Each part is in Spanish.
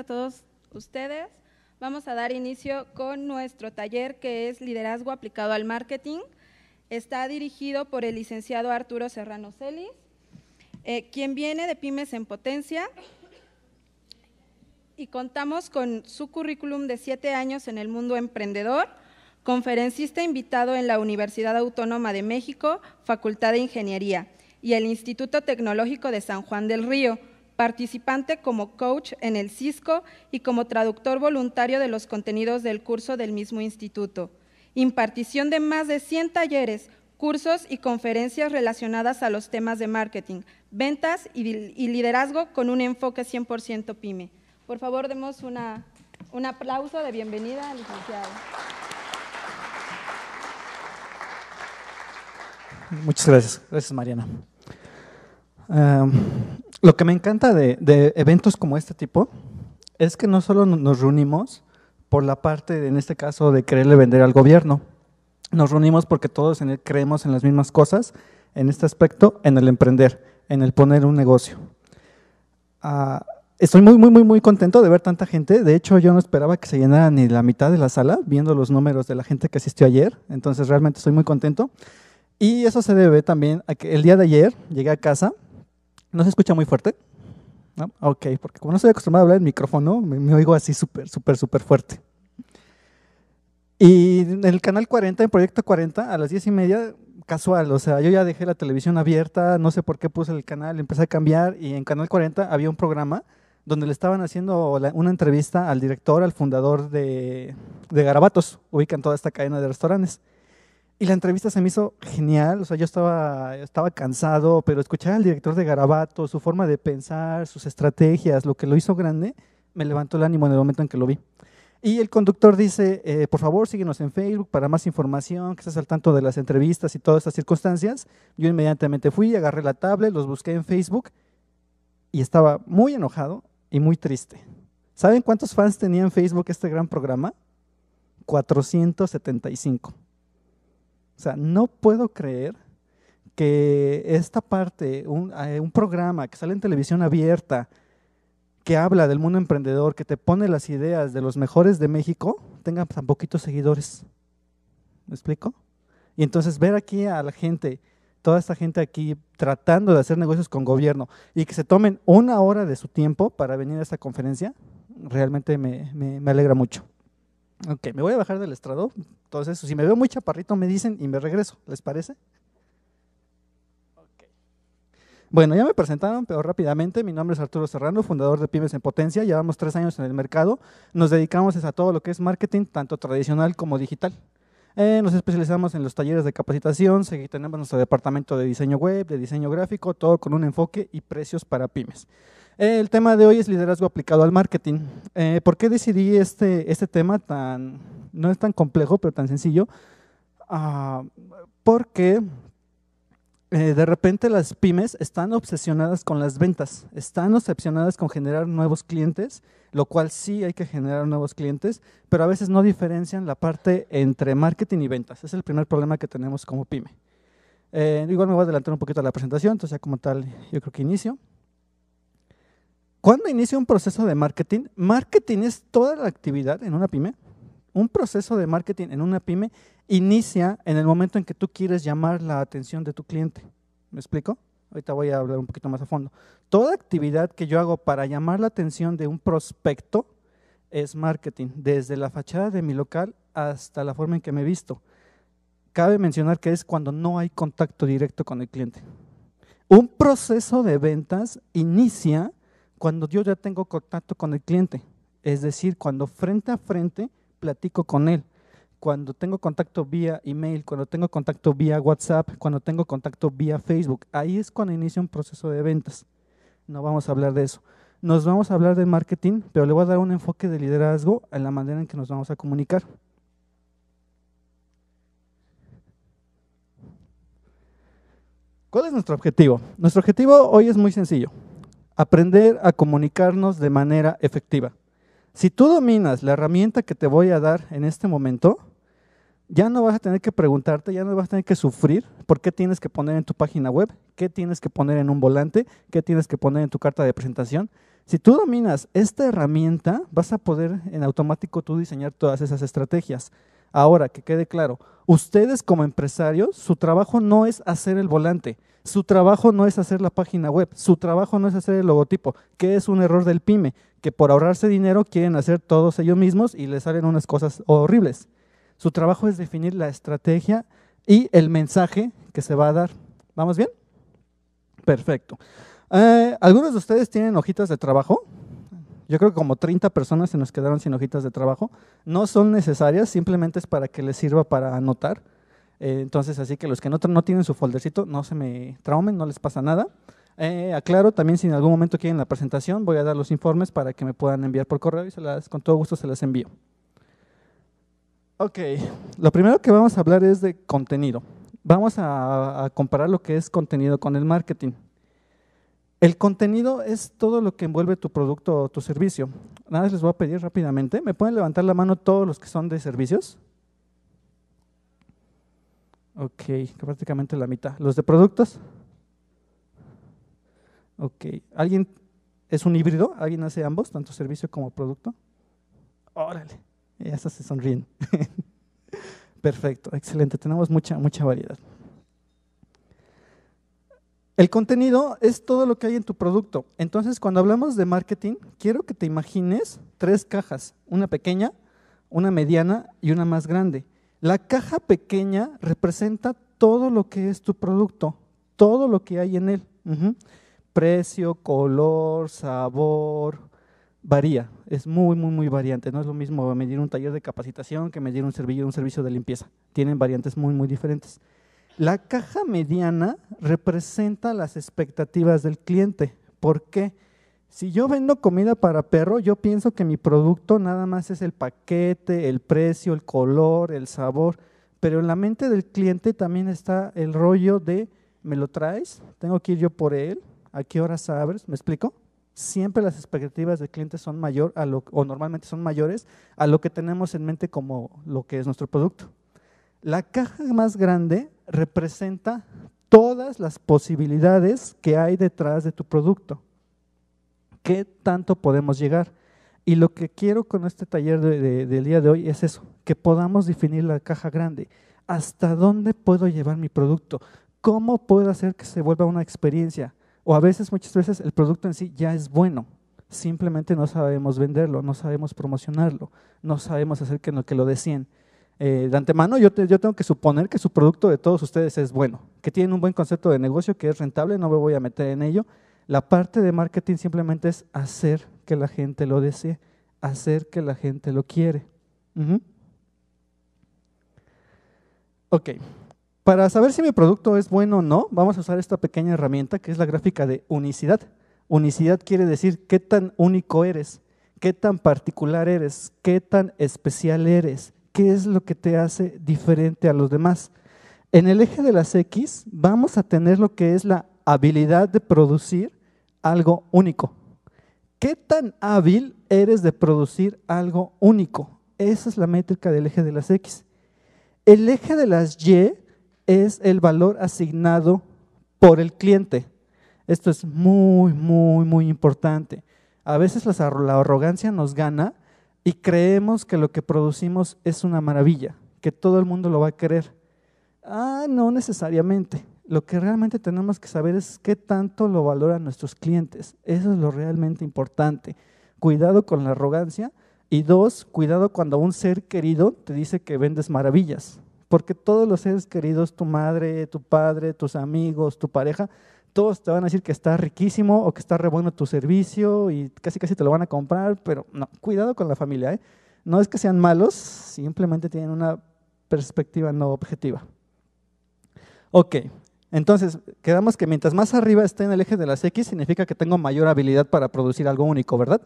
a todos ustedes. Vamos a dar inicio con nuestro taller que es Liderazgo aplicado al marketing. Está dirigido por el licenciado Arturo Serrano Celis, eh, quien viene de Pymes en Potencia y contamos con su currículum de siete años en el mundo emprendedor, conferencista invitado en la Universidad Autónoma de México, Facultad de Ingeniería y el Instituto Tecnológico de San Juan del Río participante como coach en el Cisco y como traductor voluntario de los contenidos del curso del mismo instituto. Impartición de más de 100 talleres, cursos y conferencias relacionadas a los temas de marketing, ventas y, liderazgo con un enfoque 100% pyme. Por favor, demos un aplauso de bienvenida al licenciado. Muchas gracias. Gracias, Mariana. Em, lo que me encanta de, eventos como este tipo es que no solo nos reunimos por la parte, en este caso, de quererle vender al gobierno, nos reunimos porque todos creemos en las mismas cosas, en este aspecto, en el emprender, en el poner un negocio. Ah, estoy muy, muy, muy, muy contento de ver tanta gente. De hecho, yo no esperaba que se llenara ni la mitad de la sala, viendo los números de la gente que asistió ayer. Entonces, realmente estoy muy contento. Y eso se debe también a que el día de ayer llegué a casa ¿No se escucha muy fuerte? ¿No? Ok, porque como no estoy acostumbrado a hablar en micrófono, me, oigo así súper, súper, súper fuerte. Y en el canal 40, en Proyecto 40, a las 10 y media, casual, o sea, yo ya dejé la televisión abierta, no sé por qué puse el canal, empecé a cambiar y en Canal 40 había un programa donde le estaban haciendo una entrevista al director, al fundador de, de Garabatos, ubican toda esta cadena de restaurantes. Y la entrevista se me hizo genial, o sea, yo estaba, estaba cansado, pero escuchar al director de Garabato, su forma de pensar, sus estrategias, lo que lo hizo grande, me levantó el ánimo en el momento en que lo vi. Y el conductor dice, eh, por favor, síguenos en Facebook para más información, que estés al tanto de las entrevistas y todas estas circunstancias. Yo inmediatamente fui, agarré la tablet, los busqué en Facebook y estaba muy enojado y muy triste. ¿Saben cuántos fans tenía en Facebook este gran programa? 475. O sea, no puedo creer que esta parte, eh, un, programa que sale en televisión abierta, que habla del mundo emprendedor, que te pone las ideas de los mejores de México, tenga tan poquitos seguidores. ¿Me explico? Y entonces ver aquí a la gente, toda esta gente aquí tratando de hacer negocios con gobierno y que se tomen una hora de su tiempo para venir a esta conferencia, realmente me alegra mucho. Ok, me voy a bajar del estrado. Entonces, si me veo muy chaparrito, me dicen y me regreso. ¿Les parece? Bueno, ya me presentaron, pero rápidamente. Mi nombre es Arturo Serrano, fundador de Pymes en Potencia. Llevamos tres años en el mercado. Nos dedicamos a todo lo que es marketing, tanto tradicional como digital. Eh, nos especializamos en los talleres de capacitación. Tenemos nuestro departamento de diseño web, de diseño gráfico, todo con un enfoque y precios para pymes. El tema de hoy es liderazgo aplicado al marketing. Eh, ¿Por qué decidí este, este tema tan, no es tan complejo, pero tan sencillo? Ah, porque eh, de repente las pymes están obsesionadas con las ventas, están obsesionadas con generar nuevos clientes, lo cual sí hay que generar nuevos clientes, pero a veces no diferencian la parte entre marketing y ventas. Es el primer problema que tenemos como pyme. Eh, igual me voy a adelantar un poquito a la presentación, entonces ya como tal yo creo que inicio. ¿Cuándo inicia un proceso de marketing? Marketing es toda la actividad en una pyme. Un proceso de marketing en una pyme inicia en el momento en que tú quieres llamar la atención de tu cliente. ¿Me explico? Ahorita voy a hablar un poquito más a fondo. Toda actividad que yo hago para llamar la atención de un prospecto es marketing, desde la fachada de mi local hasta la forma en que me visto. Cabe mencionar que es cuando no hay contacto directo con el cliente. Un proceso de ventas inicia cuando yo ya tengo contacto con el cliente, es decir, cuando frente a frente platico con él, cuando tengo contacto vía email, cuando tengo contacto vía WhatsApp, cuando tengo contacto vía Facebook, ahí es cuando inicia un proceso de ventas. No vamos a hablar de eso. Nos vamos a hablar de marketing, pero le voy a dar un enfoque de liderazgo en la manera en que nos vamos a comunicar. ¿Cuál es nuestro objetivo? Nuestro objetivo hoy es muy sencillo aprender a comunicarnos de manera efectiva. Si tú dominas la herramienta que te voy a dar en este momento, ya no vas a tener que preguntarte, ya no vas a tener que sufrir por qué tienes que poner en tu página web, qué tienes que poner en un volante, qué tienes que poner en tu carta de presentación. Si tú dominas esta herramienta, vas a poder en automático tú diseñar todas esas estrategias. Ahora, que quede claro, ustedes como empresarios, su trabajo no es hacer el volante, su trabajo no es hacer la página web, su trabajo no es hacer el logotipo, que es un error del pyme, que por ahorrarse dinero quieren hacer todos ellos mismos y les salen unas cosas horribles. Su trabajo es definir la estrategia y el mensaje que se va a dar. ¿Vamos bien? Perfecto. Eh, ¿Algunos de ustedes tienen hojitas de trabajo? Yo creo que como 30 personas se nos quedaron sin hojitas de trabajo. No son necesarias, simplemente es para que les sirva para anotar. Eh, entonces, así que los que no, tienen su foldercito, no se me traumen, no les pasa nada. Eh, aclaro, también si en algún momento quieren la presentación, voy a dar los informes para que me puedan enviar por correo y con todo gusto se las envío. Ok, lo primero que vamos a hablar es de contenido. Vamos a, a comparar lo que es contenido con el marketing. El contenido es todo lo que envuelve tu producto o tu servicio. Nada más les voy a pedir rápidamente, ¿me pueden levantar la mano todos los que son de servicios? Ok, prácticamente la mitad. ¿Los de productos? Ok. ¿Alguien es un híbrido? ¿Alguien hace ambos, tanto servicio como producto? Órale, ya hasta se sonríen. Perfecto, excelente. Tenemos mucha, mucha variedad. El contenido es todo lo que hay en tu producto. Entonces, cuando hablamos de marketing, quiero que te imagines tres cajas, una pequeña, una mediana y una más grande. La caja pequeña representa todo lo que es tu producto, todo lo que hay en él. Precio, color, sabor, varía. Es muy, muy, muy variante. No es lo mismo medir un taller de capacitación que medir un servicio, de limpieza. Tienen variantes muy, muy diferentes. La caja mediana representa las expectativas del cliente. ¿Por qué? Si yo vendo comida para perro, yo pienso que mi producto nada más es el paquete, el precio, el color, el sabor, pero en la mente del cliente también está el rollo de, ¿me lo traes? ¿Tengo que ir yo por él? ¿A qué horas abres? ¿Me explico? Siempre las expectativas del cliente son mayor a lo, o normalmente son mayores a lo que tenemos en mente como lo que es nuestro producto. La caja más grande representa todas las posibilidades que hay detrás de tu producto qué tanto podemos llegar. Y lo que quiero con este taller del día de hoy es eso, que podamos definir la caja grande. ¿Hasta dónde puedo llevar mi producto? ¿Cómo puedo hacer que se vuelva una experiencia? O a veces, muchas veces, el producto en sí ya es bueno. Simplemente no sabemos venderlo, no sabemos promocionarlo, no sabemos hacer que, que lo decían. Eh, de antemano, yo, yo tengo que suponer que su producto de todos ustedes es bueno, que tienen un buen concepto de negocio, que es rentable, no me voy a meter en ello, la parte de marketing simplemente es hacer que la gente lo desee, hacer que la gente lo quiere. Ok, para saber si mi producto es bueno o no, vamos a usar esta pequeña herramienta que es la gráfica de unicidad. Unicidad quiere decir qué tan único eres, qué tan particular eres, qué tan especial eres, qué es lo que te hace diferente a los demás. En el eje de las X vamos a tener lo que es la habilidad de producir algo único. ¿Qué tan hábil eres de producir algo único? Esa es la métrica del eje de las X. El eje de las Y es el valor asignado por el cliente. Esto es muy, muy, muy importante. A veces la arrogancia nos gana y creemos que lo que producimos es una maravilla, que todo el mundo lo va a querer. Ah, no necesariamente lo que realmente tenemos que saber es qué tanto lo valoran nuestros clientes. Eso es lo realmente importante. Cuidado con la arrogancia. Y dos, cuidado cuando un ser querido te dice que vendes maravillas. Porque todos los seres queridos, tu madre, tu padre, tus amigos, tu pareja, todos te van a decir que está riquísimo o que está re bueno tu servicio y casi casi te lo van a comprar, pero no, cuidado con la familia. ¿eh? No es que sean malos, simplemente tienen una perspectiva no objetiva. Ok, entonces, quedamos que mientras más arriba esté en el eje de las X, significa que tengo mayor habilidad para producir algo único, ¿verdad?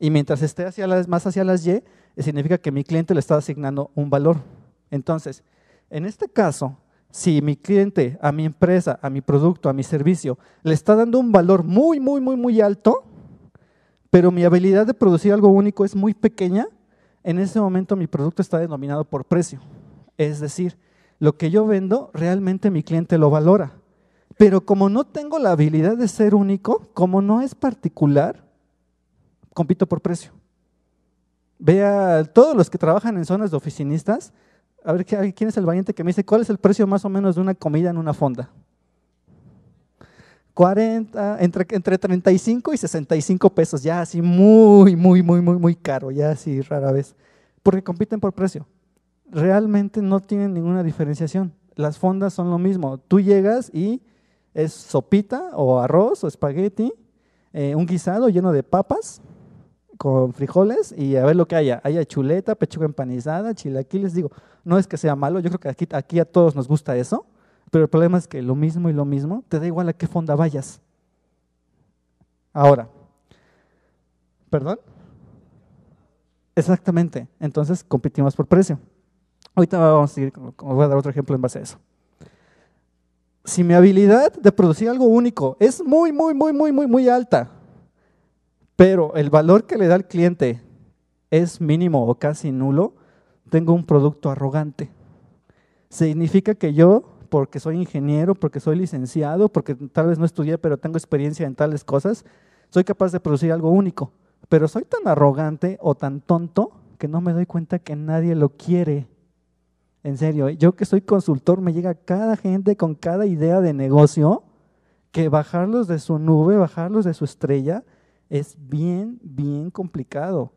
Y mientras esté más hacia las Y, eh, significa que mi cliente le está asignando un valor. Entonces, en este caso, si mi cliente, a mi empresa, a mi producto, a mi servicio, le está dando un valor muy, muy, muy, muy alto, pero mi habilidad de producir algo único es muy pequeña, en ese momento mi producto está denominado por precio. Es decir, lo que yo vendo realmente mi cliente lo valora. Pero como no tengo la habilidad de ser único, como no es particular, compito por precio. Vea todos los que trabajan en zonas de oficinistas, a ver quién es el valiente que me dice cuál es el precio más o menos de una comida en una fonda. 40, entre, entre 35 y 65 pesos, ya así muy, muy, muy, muy, muy caro, ya así rara vez, porque compiten por precio realmente no tienen ninguna diferenciación. Las fondas son lo mismo. Tú llegas y es sopita o arroz o espagueti, eh, un guisado lleno de papas con frijoles y a ver lo que haya. Haya chuleta, pechuga empanizada, chilaquiles. Digo, no es que sea malo, yo creo que aquí, aquí a todos nos gusta eso, pero el problema es que lo mismo y lo mismo, te da igual a qué fonda vayas. Ahora, ¿perdón? Exactamente, entonces competimos por precio. Ahorita vamos a seguir, voy a dar otro ejemplo en base a eso. Si mi habilidad de producir algo único es muy, muy, muy, muy, muy, muy alta, pero el valor que le da al cliente es mínimo o casi nulo, tengo un producto arrogante. Significa que yo, porque soy ingeniero, porque soy licenciado, porque tal vez no estudié, pero tengo experiencia en tales cosas, soy capaz de producir algo único. Pero soy tan arrogante o tan tonto que no me doy cuenta que nadie lo quiere. En serio, ¿eh? yo que soy consultor, me llega cada gente con cada idea de negocio que bajarlos de su nube, bajarlos de su estrella, es bien, bien complicado.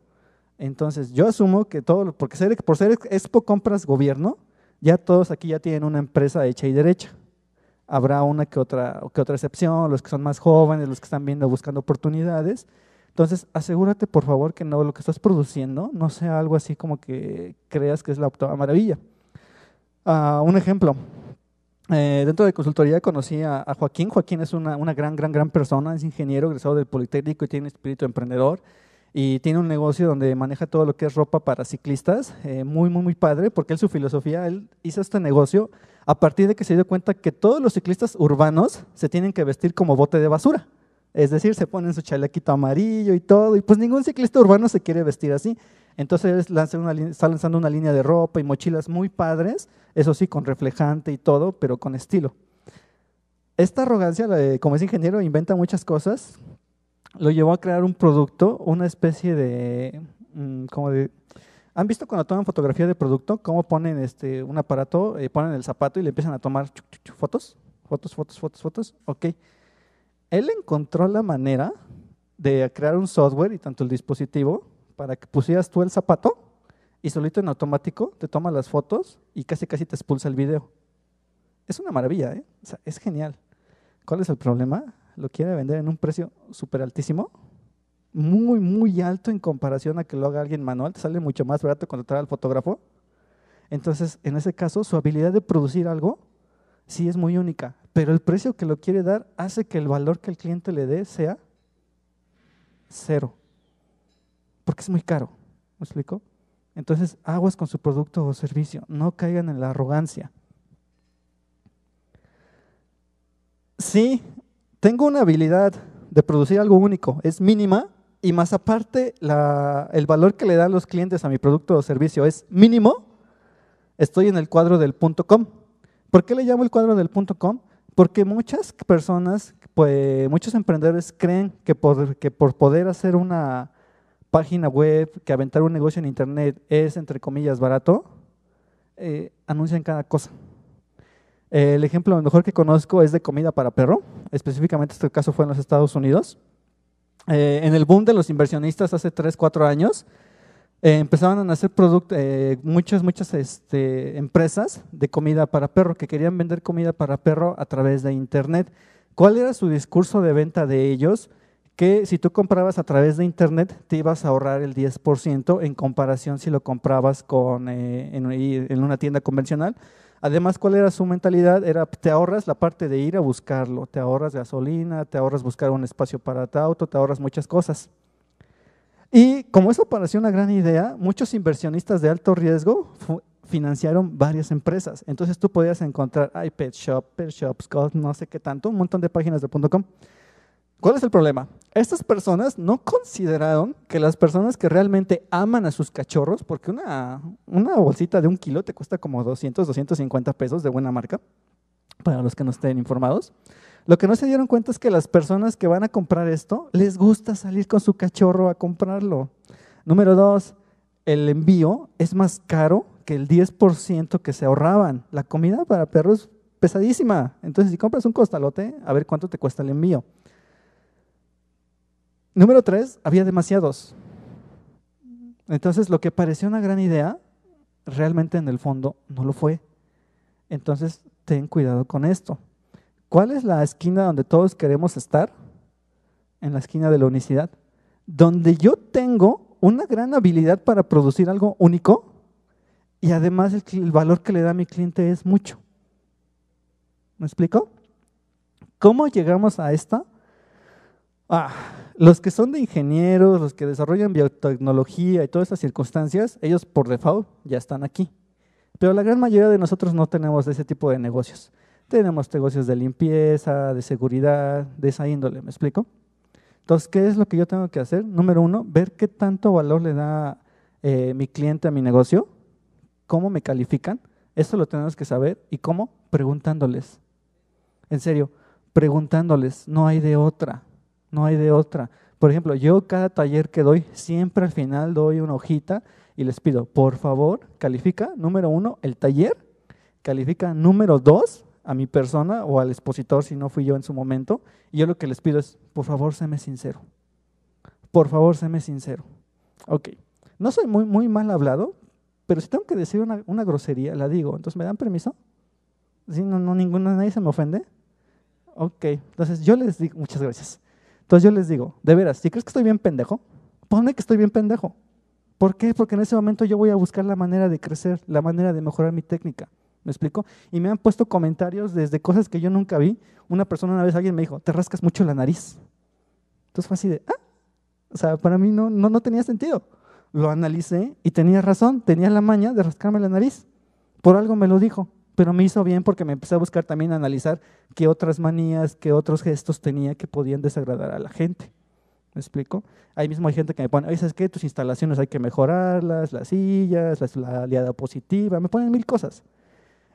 Entonces, yo asumo que todo, porque ser, por ser Expo Compras Gobierno, ya todos aquí ya tienen una empresa hecha y derecha. Habrá una que otra, que otra excepción, los que son más jóvenes, los que están viendo, buscando oportunidades. Entonces, asegúrate, por favor, que no, lo que estás produciendo no sea algo así como que creas que es la octava maravilla. Ah, un ejemplo, eh, dentro de consultoría conocí a, Joaquín. Joaquín es una, gran, gran, gran persona, es ingeniero, egresado del Politécnico y tiene espíritu emprendedor. Y tiene un negocio donde maneja todo lo que es ropa para ciclistas, eh, muy, muy, muy padre, porque él su filosofía, él hizo este negocio a partir de que se dio cuenta que todos los ciclistas urbanos se tienen que vestir como bote de basura. Es decir, se ponen su chalequito amarillo y todo, y pues ningún ciclista urbano se quiere vestir así. Entonces está lanzando una línea de ropa y mochilas muy padres, eso sí, con reflejante y todo, pero con estilo. Esta arrogancia, como es ingeniero, inventa muchas cosas, lo llevó a crear un producto, una especie de, mm, como de, ¿Han visto cuando toman fotografía de producto cómo ponen este, un aparato, eh, ponen el zapato y le empiezan a tomar fotos? Fotos, fotos, fotos, fotos. Ok. Él encontró la manera de crear un software y tanto el dispositivo para que pusieras tú el zapato y solito en automático te toma las fotos y casi casi te expulsa el video. Es una maravilla, ¿eh? es genial. ¿Cuál es el problema? Lo quiere vender en un precio súper altísimo, muy, muy alto en comparación a que lo haga alguien manual. Te sale mucho más barato contratar al fotógrafo. Entonces, en ese caso, su habilidad de producir algo sí es muy única, pero el precio que lo quiere dar hace que el valor que el cliente le dé sea cero porque es muy caro. ¿Me explico? Entonces, aguas con su producto o servicio, no caigan en la arrogancia. Sí, tengo una habilidad de producir algo único, es mínima, y más aparte, el valor que le dan los clientes a mi producto o servicio es mínimo, estoy en el cuadro del punto com. ¿Por qué le llamo el cuadro del punto com? Porque muchas personas, pues, muchos emprendedores creen que por poder hacer una, página web, que aventar un negocio en internet es, entre comillas, barato, eh, anuncian cada cosa. el ejemplo mejor que conozco es de comida para perro, específicamente este caso fue en los Estados Unidos. Eh, en el boom de los inversionistas hace 3, 4 años, eh, empezaban a nacer muchas, muchas este, empresas de comida para perro que querían vender comida para perro a través de internet. ¿Cuál era su discurso de venta de ellos? que si tú comprabas a través de Internet te ibas a ahorrar el 10% en comparación si lo comprabas con, eh, en, una tienda convencional. Además, ¿cuál era su mentalidad? Era, te ahorras la parte de ir a buscarlo, te ahorras gasolina, te ahorras buscar un espacio para tu auto, te ahorras muchas cosas. Y como eso pareció una gran idea, muchos inversionistas de alto riesgo financiaron varias empresas. Entonces tú podías encontrar iPad Shop, Pet Shop, Scott, no sé qué tanto, un montón de páginas de .com. ¿Cuál es el problema? Estas personas no consideraron que las personas que realmente aman a sus cachorros, porque una, una bolsita de un kilo te cuesta como 200, 250 pesos de buena marca, para los que no estén informados, lo que no se dieron cuenta es que las personas que van a comprar esto les gusta salir con su cachorro a comprarlo. Número dos, el envío es más caro que el 10% que se ahorraban. La comida para perros es pesadísima. Entonces, si compras un costalote, a ver cuánto te cuesta el envío. Número tres, había demasiados. Entonces, lo que pareció una gran idea, realmente en el fondo no lo fue. Entonces, ten cuidado con esto. ¿Cuál es la esquina donde todos queremos estar? En la esquina de la unicidad. Donde yo tengo una gran habilidad para producir algo único y además el, valor que le da a mi cliente es mucho. ¿Me explico? ¿Cómo llegamos a esta? Ah, los que son de ingenieros, los que desarrollan biotecnología y todas esas circunstancias, ellos por default ya están aquí. Pero la gran mayoría de nosotros no tenemos ese tipo de negocios. Tenemos negocios de limpieza, de seguridad, de esa índole, ¿me explico? Entonces, ¿qué es lo que yo tengo que hacer? Número uno, ver qué tanto valor le da eh, mi cliente a mi negocio, cómo me califican, eso lo tenemos que saber y cómo preguntándoles. En serio, preguntándoles, no hay de otra no hay de otra. Por ejemplo, yo cada taller que doy, siempre al final doy una hojita y les pido, por favor, califica número uno el taller, califica número dos a mi persona o al expositor si no fui yo en su momento. Y yo lo que les pido es, por favor, séme sincero. Por favor, séme sincero. Ok, no soy muy, muy mal hablado, pero si tengo que decir una, grosería, la digo. Entonces, ¿me dan permiso? Si No, no, ninguna, nadie se me ofende. Ok, entonces yo les digo, muchas gracias. Entonces yo les digo, de veras, si crees que estoy bien pendejo, ponme que estoy bien pendejo. ¿Por qué? Porque en ese momento yo voy a buscar la manera de crecer, la manera de mejorar mi técnica. ¿Me explico? Y me han puesto comentarios desde cosas que yo nunca vi. Una persona una vez, alguien me dijo, te rascas mucho la nariz. Entonces fue así de, ah, o sea, para mí no, no, no tenía sentido. Lo analicé y tenía razón, tenía la maña de rascarme la nariz. Por algo me lo dijo. Pero me hizo bien porque me empecé a buscar también a analizar qué otras manías, qué otros gestos tenía que podían desagradar a la gente. ¿Me explico? Ahí mismo hay gente que me pone, oye, ¿sabes qué? Tus instalaciones hay que mejorarlas, las sillas, la, aliada positiva, me ponen mil cosas.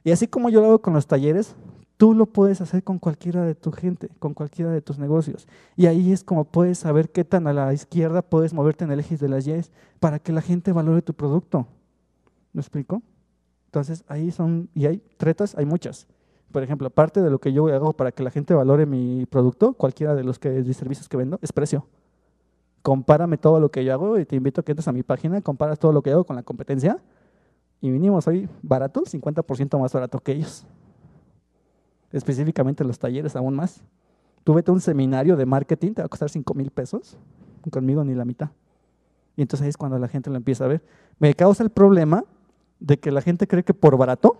Y así como yo lo hago con los talleres, tú lo puedes hacer con cualquiera de tu gente, con cualquiera de tus negocios. Y ahí es como puedes saber qué tan a la izquierda puedes moverte en el eje de las yes, para que la gente valore tu producto. ¿Me explico? Entonces, ahí son, y hay tretas, hay muchas. Por ejemplo, parte de lo que yo hago para que la gente valore mi producto, cualquiera de los que, de servicios que vendo, es precio. Compárame todo lo que yo hago y te invito a que entres a mi página, comparas todo lo que hago con la competencia y vinimos ahí barato, 50% más barato que ellos. Específicamente los talleres aún más. Tú vete a un seminario de marketing, te va a costar 5 mil pesos, conmigo ni la mitad. Y entonces ahí es cuando la gente lo empieza a ver. Me causa el problema de que la gente cree que por barato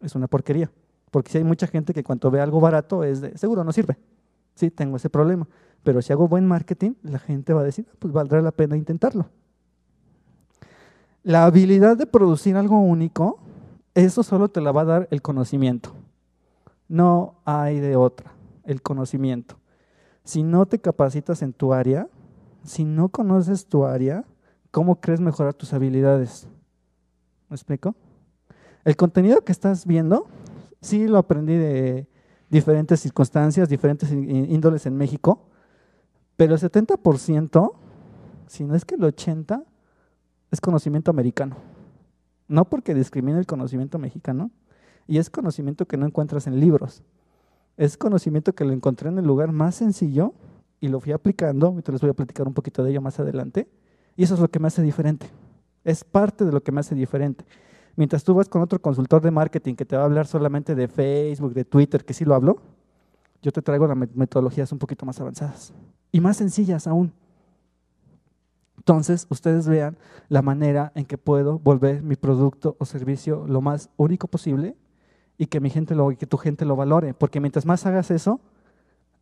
es una porquería. Porque si hay mucha gente que cuando ve algo barato es de, seguro no sirve. Sí, tengo ese problema. Pero si hago buen marketing, la gente va a decir, ah, pues valdrá la pena intentarlo. La habilidad de producir algo único, eso solo te la va a dar el conocimiento. No hay de otra, el conocimiento. Si no te capacitas en tu área, si no conoces tu área, ¿cómo crees mejorar tus habilidades? ¿Me explico? El contenido que estás viendo, sí lo aprendí de diferentes circunstancias, diferentes índoles en México, pero el 70%, si no es que el 80%, es conocimiento americano. No porque discrimine el conocimiento mexicano, y es conocimiento que no encuentras en libros. Es conocimiento que lo encontré en el lugar más sencillo y lo fui aplicando, y les voy a platicar un poquito de ello más adelante, y eso es lo que me hace diferente. Es parte de lo que me hace diferente. Mientras tú vas con otro consultor de marketing que te va a hablar solamente de Facebook, de Twitter, que sí lo hablo, yo te traigo las metodologías un poquito más avanzadas y más sencillas aún. Entonces, ustedes vean la manera en que puedo volver mi producto o servicio lo más único posible y que mi gente lo, que tu gente lo valore, porque mientras más hagas eso,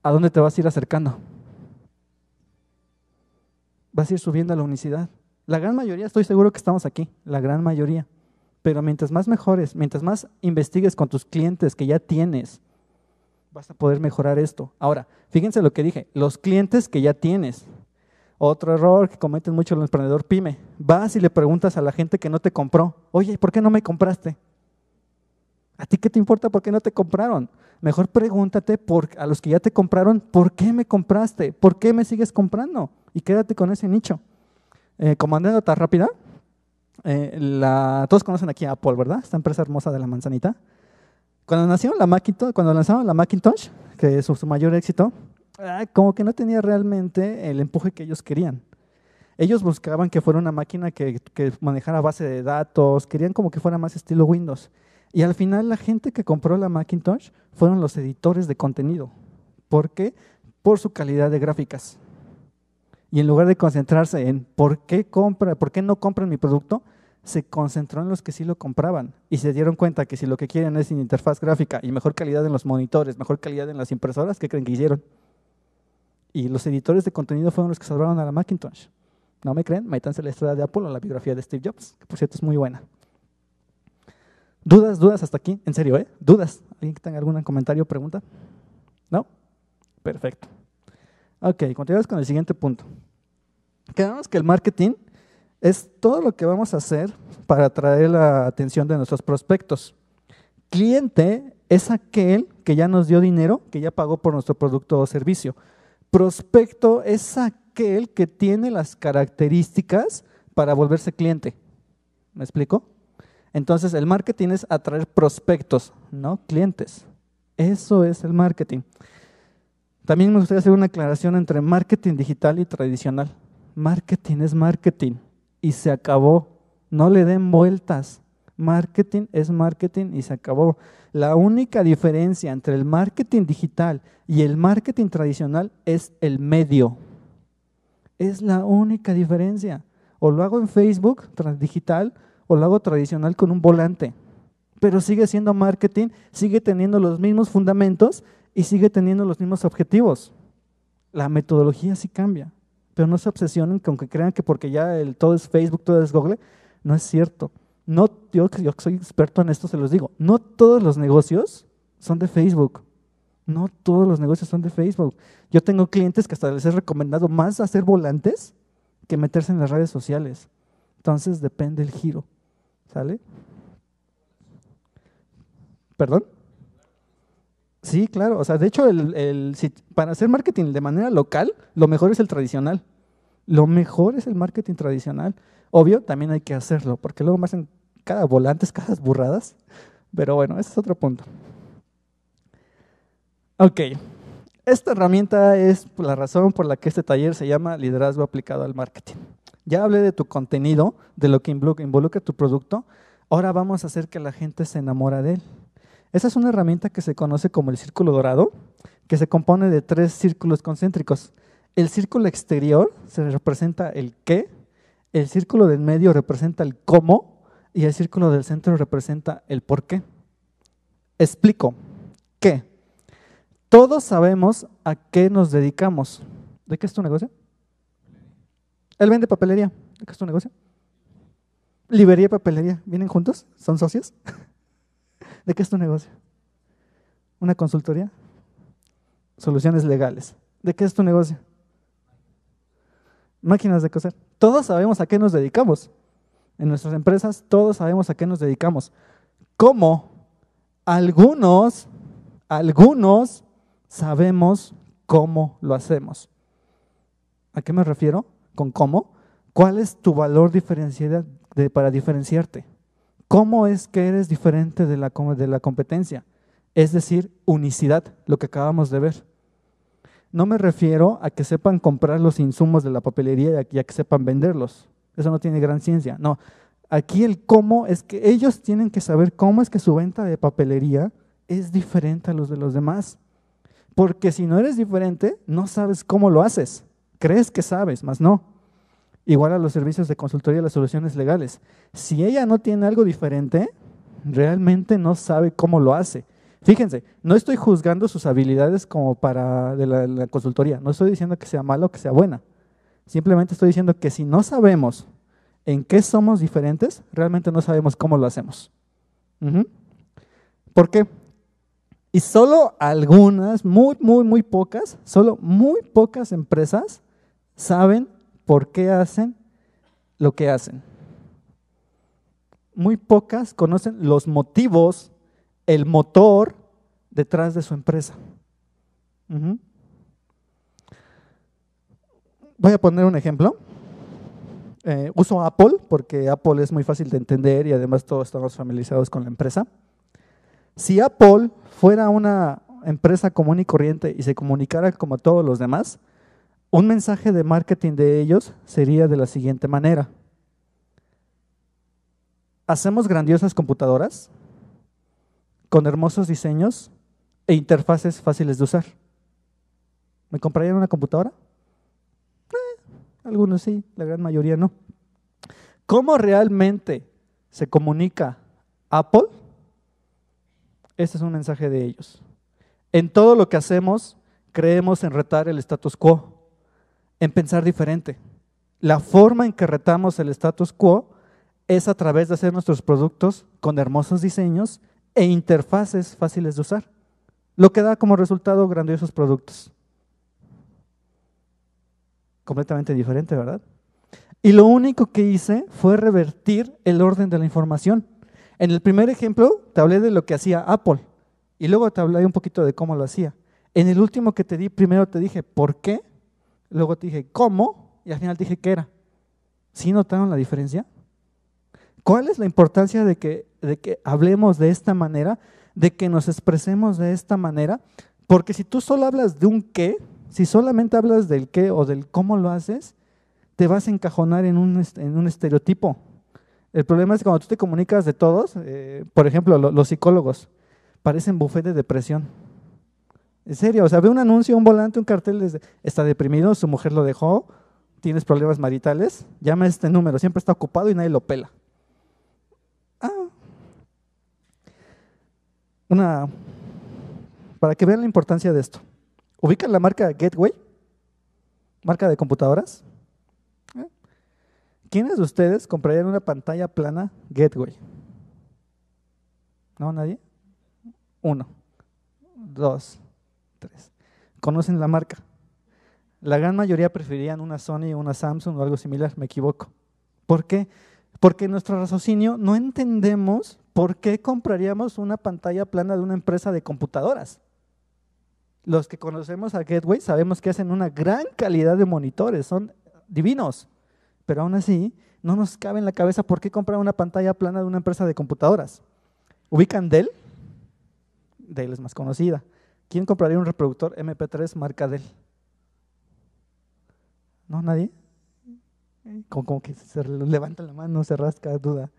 ¿a dónde te vas a ir acercando? Vas a ir subiendo a la unicidad. La gran mayoría, estoy seguro que estamos aquí, la gran mayoría. Pero mientras más mejores, mientras más investigues con tus clientes que ya tienes, vas a poder mejorar esto. Ahora, fíjense lo que dije, los clientes que ya tienes. Otro error que cometen mucho el emprendedor pyme. Vas y le preguntas a la gente que no te compró, oye, ¿por qué no me compraste? ¿A ti qué te importa por qué no te compraron? Mejor pregúntate por, a los que ya te compraron, ¿por qué me compraste? ¿Por qué me sigues comprando? Y quédate con ese nicho. Eh, como anécdota rápida, eh, la, todos conocen aquí a Apple, ¿verdad? Esta empresa hermosa de la manzanita. Cuando, nacieron la Macintosh, cuando lanzaron la Macintosh, que es su, mayor éxito, ah, como que no tenía realmente el empuje que ellos querían. Ellos buscaban que fuera una máquina que, que manejara base de datos, querían como que fuera más estilo Windows. Y al final la gente que compró la Macintosh fueron los editores de contenido. ¿Por qué? Por su calidad de gráficas. Y en lugar de concentrarse en por qué, compra, por qué no compran mi producto, se concentró en los que sí lo compraban y se dieron cuenta que si lo que quieren es interfaz gráfica y mejor calidad en los monitores, mejor calidad en las impresoras, ¿qué creen que hicieron? Y los editores de contenido fueron los que salvaron a la Macintosh. ¿No me creen? Maitán se la historia de Apple la biografía de Steve Jobs, que por cierto es muy buena. ¿Dudas, dudas hasta aquí? En serio, ¿eh? ¿Dudas? ¿Alguien que tenga algún comentario o pregunta? ¿No? Perfecto. Ok, continuamos con el siguiente punto. Quedamos que el marketing es todo lo que vamos a hacer para atraer la atención de nuestros prospectos. Cliente es aquel que ya nos dio dinero, que ya pagó por nuestro producto o servicio. Prospecto es aquel que tiene las características para volverse cliente. ¿Me explico? Entonces, el marketing es atraer prospectos, no clientes. Eso es el marketing. También me gustaría hacer una aclaración entre marketing digital y tradicional. Marketing es marketing y se acabó. No le den vueltas. Marketing es marketing y se acabó. La única diferencia entre el marketing digital y el marketing tradicional es el medio. Es la única diferencia. O lo hago en Facebook digital o lo hago tradicional con un volante. Pero sigue siendo marketing, sigue teniendo los mismos fundamentos y sigue teniendo los mismos objetivos. La metodología sí cambia, pero no se obsesionen con que crean que porque ya todo es Facebook, todo es Google, no es cierto. No, yo, que soy experto en esto, se los digo. No todos los negocios son de Facebook. No todos los negocios son de Facebook. Yo tengo clientes que hasta les he recomendado más hacer volantes que meterse en las redes sociales. Entonces depende el giro. ¿Sale? ¿Perdón? Sí, claro. O sea, de hecho, el, para hacer marketing de manera local, lo mejor es el tradicional. Lo mejor es el marketing tradicional. Obvio, también hay que hacerlo, porque luego me hacen cada volantes, cajas, burradas. Pero bueno, ese es otro punto. Ok. Esta herramienta es la razón por la que este taller se llama Liderazgo aplicado al marketing. Ya hablé de tu contenido, de lo que involucra tu producto. Ahora vamos a hacer que la gente se enamora de él. Esa es una herramienta que se conoce como el círculo dorado, que se compone de tres círculos concéntricos. El círculo exterior se representa el qué, el círculo del medio representa el cómo y el círculo del centro representa el por qué. Explico. ¿Qué? Todos sabemos a qué nos dedicamos. ¿De qué es tu negocio? Él vende papelería. ¿De qué es tu negocio? Librería y papelería. ¿Vienen juntos? ¿Son socios? ¿De qué es tu negocio? ¿Una consultoría? Soluciones legales. ¿De qué es tu negocio? Máquinas de coser. Todos sabemos a qué nos dedicamos. En nuestras empresas todos sabemos a qué nos dedicamos. ¿Cómo? Algunos, algunos sabemos cómo lo hacemos. ¿A qué me refiero? ¿Con cómo? ¿Cuál es tu valor diferencial para diferenciarte? ¿Cómo es que eres diferente de la, de la competencia? Es decir, unicidad, lo que acabamos de ver. No me refiero a que sepan comprar los insumos de la papelería y a que sepan venderlos. Eso no tiene gran ciencia. No, aquí el cómo es que ellos tienen que saber cómo es que su venta de papelería es diferente a los de los demás. Porque si no eres diferente, no sabes cómo lo haces. Crees que sabes, mas no. Igual a los servicios de consultoría las soluciones legales. Si ella no tiene algo diferente, realmente no sabe cómo lo hace. Fíjense, no estoy juzgando sus habilidades como para la, consultoría. No estoy diciendo que sea malo o que sea buena. Simplemente estoy diciendo que si no sabemos en qué somos diferentes, realmente no sabemos cómo lo hacemos. ¿Por qué? Y solo algunas, muy, muy, muy pocas, solo muy pocas empresas saben por qué hacen lo que hacen. Muy pocas conocen los motivos, el motor detrás de su empresa. Voy a poner un ejemplo. Eh, uso Apple porque Apple es muy fácil de entender y además todos estamos familiarizados con la empresa. Si Apple fuera una empresa común y corriente y se comunicara como todos los demás, un mensaje de marketing de ellos sería de la siguiente manera. Hacemos grandiosas computadoras con hermosos diseños e interfaces fáciles de usar. ¿Me comprarían una computadora? Eh, algunos sí, la gran mayoría no. ¿Cómo realmente se comunica Apple? Este es un mensaje de ellos. En todo lo que hacemos, creemos en retar el status quo en pensar diferente. La forma en que retamos el status quo es a través de hacer nuestros productos con hermosos diseños e interfaces fáciles de usar, lo que da como resultado grandiosos productos. Completamente diferente, ¿verdad? Y lo único que hice fue revertir el orden de la información. En el primer ejemplo te hablé de lo que hacía Apple y luego te hablé un poquito de cómo lo hacía. En el último que te di, primero te dije por qué Luego te dije cómo y al final te dije qué era. ¿Sí notaron la diferencia? ¿Cuál es la importancia de que, de que hablemos de esta manera, de que nos expresemos de esta manera? Porque si tú solo hablas de un qué, si solamente hablas del qué o del cómo lo haces, te vas a encajonar en un, estereotipo. El problema es que cuando tú te comunicas de todos, eh, por ejemplo, los psicólogos, parecen buffet de depresión. En serio, o sea, ve un anuncio, un volante, un cartel, está deprimido, su mujer lo dejó, tienes problemas maritales, llama a este número, siempre está ocupado y nadie lo pela. Ah. Una, para que vean la importancia de esto. ¿Ubican la marca Gateway? ¿Marca de computadoras? Eh. ¿Quiénes de ustedes comprarían una pantalla plana Gateway? ¿No? ¿Nadie? Uno, dos, ¿Conocen la marca? La gran mayoría preferirían una Sony o una Samsung o algo similar, me equivoco. ¿Por qué? Porque en nuestro raciocinio no entendemos por qué compraríamos una pantalla plana de una empresa de computadoras. Los que conocemos a Gateway sabemos que hacen una gran calidad de monitores, son divinos, pero aún así no nos cabe en la cabeza por qué comprar una pantalla plana de una empresa de computadoras. ¿Ubican Dell? Dell es más conocida. ¿Quién compraría un reproductor MP3 marca Dell? ¿No? ¿Nadie? Como, que se levanta la mano, se rasca, duda.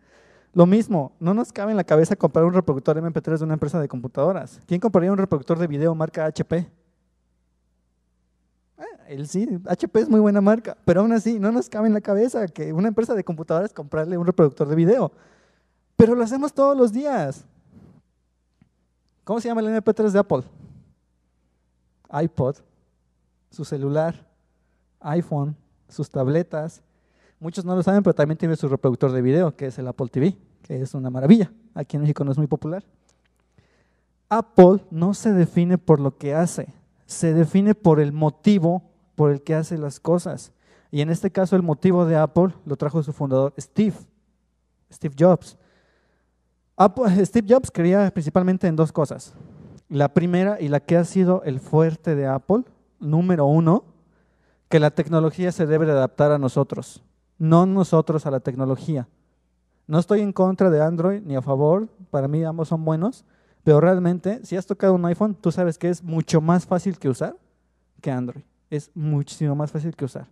Lo mismo, no nos cabe en la cabeza comprar un reproductor MP3 de una empresa de computadoras. ¿Quién compraría un reproductor de video marca HP? Ah, él sí, HP es muy buena marca, pero aún así no nos cabe en la cabeza que una empresa de computadoras comprarle un reproductor de video. Pero lo hacemos todos los días. ¿Cómo se llama el MP3 de Apple? iPod, su celular, iPhone, sus tabletas. Muchos no lo saben, pero también tiene su reproductor de video, que es el Apple TV, que es una maravilla. Aquí en México no es muy popular. Apple no se define por lo que hace, se define por el motivo por el que hace las cosas. Y en este caso el motivo de Apple lo trajo su fundador Steve, Steve Jobs. Steve Jobs creía principalmente en dos cosas. La primera y la que ha sido el fuerte de Apple, número uno, que la tecnología se debe adaptar a nosotros, no nosotros a la tecnología. No estoy en contra de Android ni a favor, para mí ambos son buenos, pero realmente si has tocado un iPhone, tú sabes que es mucho más fácil que usar que Android. Es muchísimo más fácil que usar.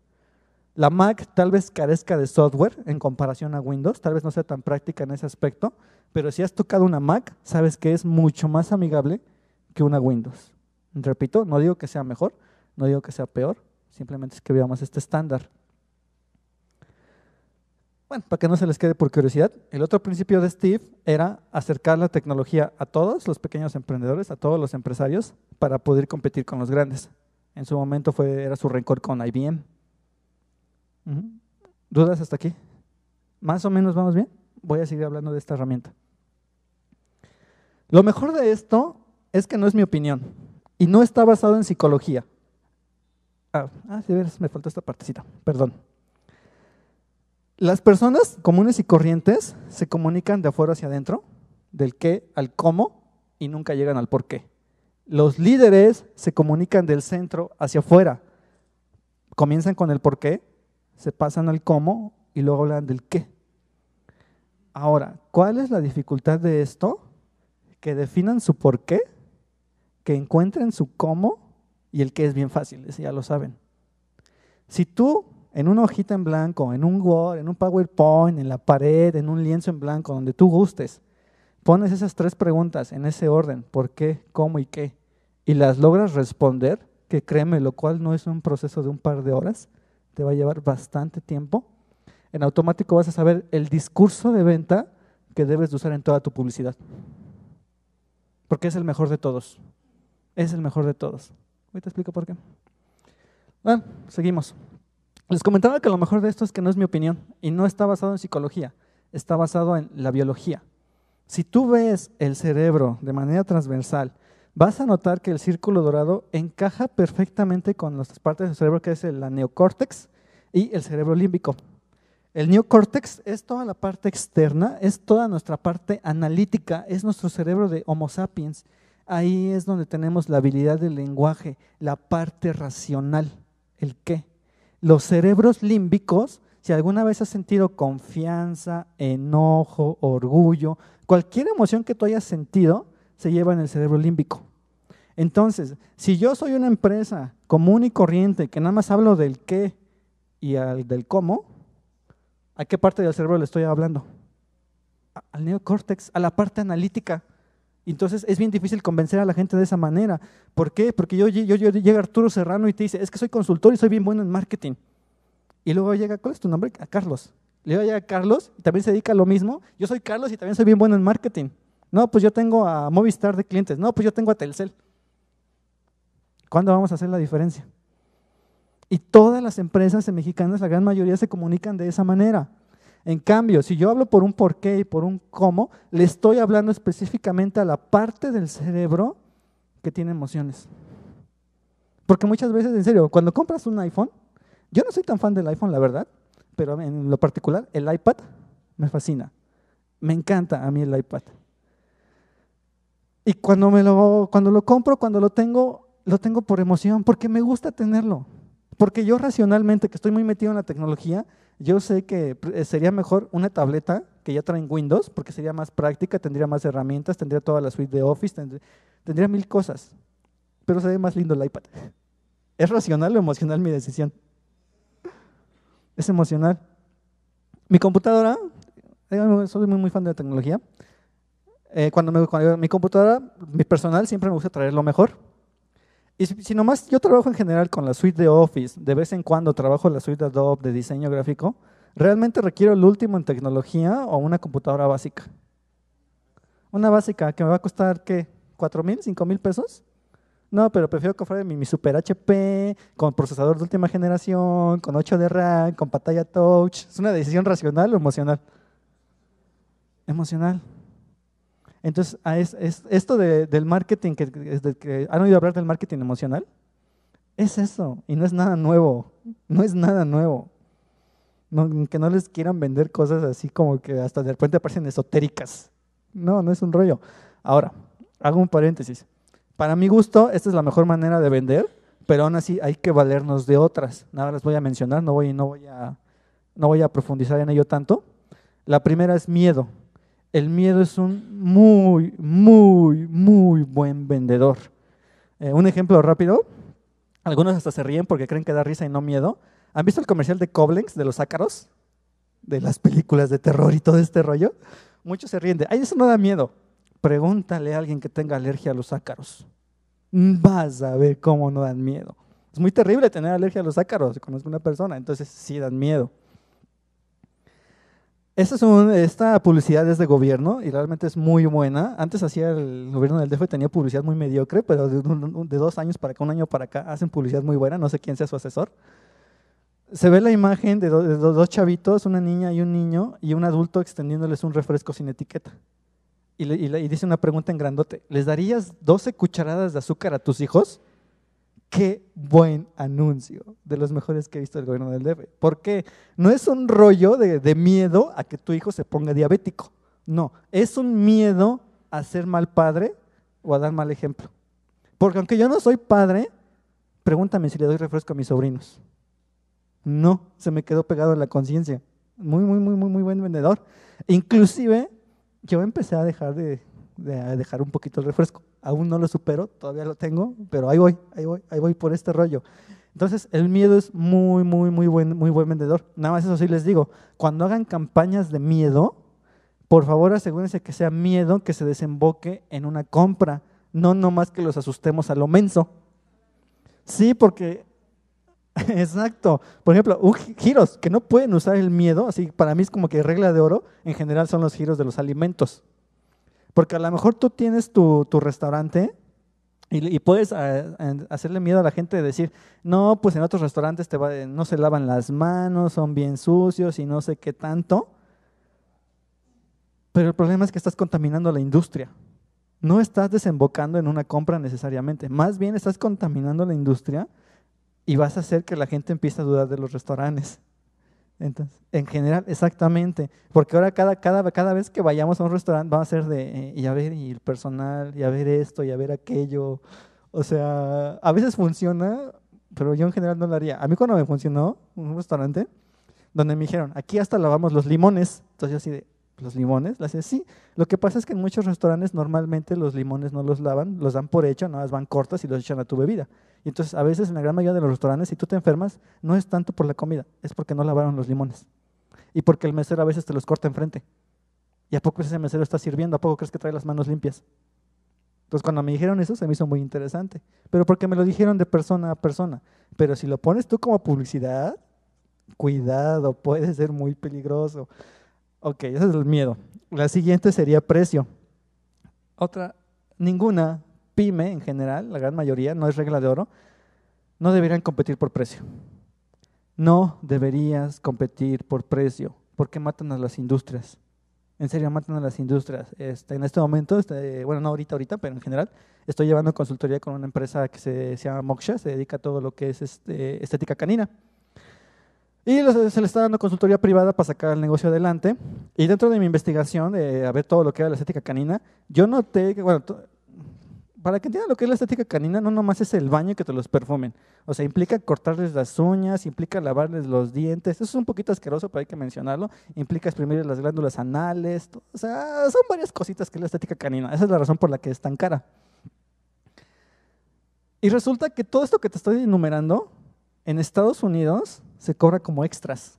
La Mac tal vez carezca de software en comparación a Windows, tal vez no sea tan práctica en ese aspecto, pero si has tocado una Mac, sabes que es mucho más amigable que una Windows. Repito, no digo que sea mejor, no digo que sea peor, simplemente es que veamos este estándar. Bueno, para que no se les quede por curiosidad, el otro principio de Steve era acercar la tecnología a todos los pequeños emprendedores, a todos los empresarios, para poder competir con los grandes. En su momento fue, era su rencor con IBM. ¿Dudas hasta aquí? ¿Más o menos vamos bien? Voy a seguir hablando de esta herramienta. Lo mejor de esto es que no es mi opinión y no está basado en psicología. Ah, ah me faltó esta partecita, perdón. Las personas comunes y corrientes se comunican de afuera hacia adentro, del qué al cómo y nunca llegan al por qué. Los líderes se comunican del centro hacia afuera. Comienzan con el por qué, se pasan al cómo y luego hablan del qué. Ahora, ¿cuál es la dificultad de esto? Que definan su por qué que encuentren su cómo y el qué es bien fácil, ya lo saben. Si tú en una hojita en blanco, en un Word, en un PowerPoint, en la pared, en un lienzo en blanco, donde tú gustes, pones esas tres preguntas en ese orden, por qué, cómo y qué, y las logras responder, que créeme, lo cual no es un proceso de un par de horas, te va a llevar bastante tiempo, en automático vas a saber el discurso de venta que debes de usar en toda tu publicidad, porque es el mejor de todos es el mejor de todos. Hoy te explico por qué. Bueno, ah, seguimos. Les comentaba que lo mejor de esto es que no es mi opinión y no está basado en psicología, está basado en la biología. Si tú ves el cerebro de manera transversal, vas a notar que el círculo dorado encaja perfectamente con las partes del cerebro que es la neocórtex y el cerebro límbico. El neocórtex es toda la parte externa, es toda nuestra parte analítica, es nuestro cerebro de Homo sapiens ahí es donde tenemos la habilidad del lenguaje, la parte racional, el qué. Los cerebros límbicos, si alguna vez has sentido confianza, enojo, orgullo, cualquier emoción que tú hayas sentido, se lleva en el cerebro límbico. Entonces, si yo soy una empresa común y corriente que nada más hablo del qué y al, del cómo, ¿a qué parte del cerebro le estoy hablando? Al neocórtex, a la parte analítica. Entonces es bien difícil convencer a la gente de esa manera. ¿Por qué? Porque yo, llega Arturo Serrano y te dice, es que soy consultor y soy bien bueno en marketing. Y luego llega, ¿cuál es tu nombre? A Carlos. Luego llega Carlos y también se dedica a lo mismo. Yo soy Carlos y también soy bien bueno en marketing. No, pues yo tengo a Movistar de clientes. No, pues yo tengo a Telcel. ¿Cuándo vamos a hacer la diferencia? Y todas las empresas mexicanas, la gran mayoría, se comunican de esa manera. En cambio, si yo hablo por un por qué y por un cómo, le estoy hablando específicamente a la parte del cerebro que tiene emociones. Porque muchas veces, en serio, cuando compras un iPhone, yo no soy tan fan del iPhone, la verdad, pero en lo particular, el iPad me fascina. Me encanta a mí el iPad. Y cuando, me lo, cuando lo compro, cuando lo tengo, lo tengo por emoción, porque me gusta tenerlo. Porque yo racionalmente, que estoy muy metido en la tecnología, yo sé que eh, sería mejor una tableta que ya traen Windows, porque sería más práctica, tendría más herramientas, tendría toda la suite de Office, tendría, mil cosas, pero se más lindo el iPad. ¿Es racional o emocional mi decisión? Es emocional. Mi computadora, eh, soy muy, fan de la tecnología, eh, cuando, me, mi computadora, mi personal siempre me gusta traer lo mejor, y si nomás yo trabajo en general con la suite de Office, de vez en cuando trabajo la suite de Adobe de diseño gráfico, realmente requiero el último en tecnología o una computadora básica. Una básica que me va a costar, ¿qué? cuatro mil, cinco mil pesos? No, pero prefiero comprar mi, mi, Super HP con procesador de última generación, con 8 de RAM, con pantalla touch. ¿Es una decisión racional o emocional? Emocional. Entonces, esto del marketing, que, que han oído hablar del marketing emocional, es eso, y no es nada nuevo, no es nada nuevo. que no les quieran vender cosas así como que hasta de repente parecen esotéricas. No, no es un rollo. Ahora, hago un paréntesis. Para mi gusto, esta es la mejor manera de vender, pero aún así hay que valernos de otras. Nada las voy a mencionar, no voy, no voy, a, no voy a profundizar en ello tanto. La primera es miedo el miedo es un muy, muy, muy buen vendedor. Eh, un ejemplo rápido, algunos hasta se ríen porque creen que da risa y no miedo. ¿Han visto el comercial de Koblenz, de los ácaros? De las películas de terror y todo este rollo. Muchos se ríen de, ay, eso no da miedo. Pregúntale a alguien que tenga alergia a los ácaros. Vas a ver cómo no dan miedo. Es muy terrible tener alergia a los ácaros, conozco una persona, entonces sí dan miedo. Esta, es esta publicidad es de gobierno y realmente es muy buena. Antes hacía el gobierno del DF, tenía publicidad muy mediocre, pero de, dos años para acá, un año para acá, hacen publicidad muy buena. No sé quién sea su asesor. Se ve la imagen de, dos chavitos, una niña y un niño, y un adulto extendiéndoles un refresco sin etiqueta. Y, y dice una pregunta en grandote, ¿les darías 12 cucharadas de azúcar a tus hijos? qué buen anuncio, de los mejores que he visto del gobierno del DF. qué? no es un rollo de, miedo a que tu hijo se ponga diabético, no, es un miedo a ser mal padre o a dar mal ejemplo. Porque aunque yo no soy padre, pregúntame si le doy refresco a mis sobrinos. No, se me quedó pegado en la conciencia. Muy, muy, muy, muy, muy buen vendedor. Inclusive, yo empecé a dejar de, a dejar un poquito el refresco aún no lo supero, todavía lo tengo, pero ahí voy, ahí voy, ahí voy por este rollo. Entonces, el miedo es muy, muy, muy buen, muy buen vendedor. Nada más eso sí les digo, cuando hagan campañas de miedo, por favor asegúrense que sea miedo que se desemboque en una compra, no nomás que los asustemos a lo menso. Sí, porque, exacto, por ejemplo, giros que no pueden usar el miedo, así para mí es como que regla de oro, en general son los giros de los alimentos. Porque a lo mejor tú tienes tu, restaurante y, puedes eh, hacerle miedo a la gente de decir, no, pues en otros restaurantes te va, no se lavan las manos, son bien sucios y no sé qué tanto. Pero el problema es que estás contaminando la industria. No estás desembocando en una compra necesariamente. Más bien estás contaminando la industria y vas a hacer que la gente empiece a dudar de los restaurantes. Entonces, en general, exactamente. Porque ahora cada, cada, cada vez que vayamos a un restaurante va a ser de, eh, y a ver, y el personal, y a ver esto, y a ver aquello. O sea, a veces funciona, pero yo en general no lo haría. A mí cuando me funcionó un restaurante, donde me dijeron, aquí hasta lavamos los limones. Entonces yo así de, los limones? Le sí. Lo que pasa es que en muchos restaurantes normalmente los limones no los lavan, los dan por hecho, no más van cortas y los echan a tu bebida. Y entonces, a veces, en la gran mayoría de los restaurantes, si tú te enfermas, no es tanto por la comida, es porque no lavaron los limones. Y porque el mesero a veces te los corta enfrente. ¿Y a poco ese mesero está sirviendo? ¿A poco crees que trae las manos limpias? Entonces, cuando me dijeron eso, se me hizo muy interesante. Pero porque me lo dijeron de persona a persona. Pero si lo pones tú como publicidad, cuidado, puede ser muy peligroso. Ok, ese es el miedo. La siguiente sería precio. Otra, ninguna pyme en general, la gran mayoría, no es regla de oro, no deberían competir por precio. No deberías competir por precio, porque matan a las industrias. En serio, matan a las industrias. Este, en este momento, este, bueno, no ahorita, ahorita, pero en general, estoy llevando consultoría con una empresa que se, llama Moksha, se dedica a todo lo que es este, estética canina. Y se le está dando consultoría privada para sacar el negocio adelante. Y dentro de mi investigación, de a ver todo lo que era la estética canina, yo noté que, bueno, para que entiendan lo que es la estética canina, no nomás es el baño que te los perfumen. O sea, implica cortarles las uñas, implica lavarles los dientes. Eso es un poquito asqueroso, pero hay que mencionarlo. Implica exprimirles las glándulas anales. O sea, son varias cositas que es la estética canina. Esa es la razón por la que es tan cara. Y resulta que todo esto que te estoy enumerando en Estados Unidos se cobra como extras.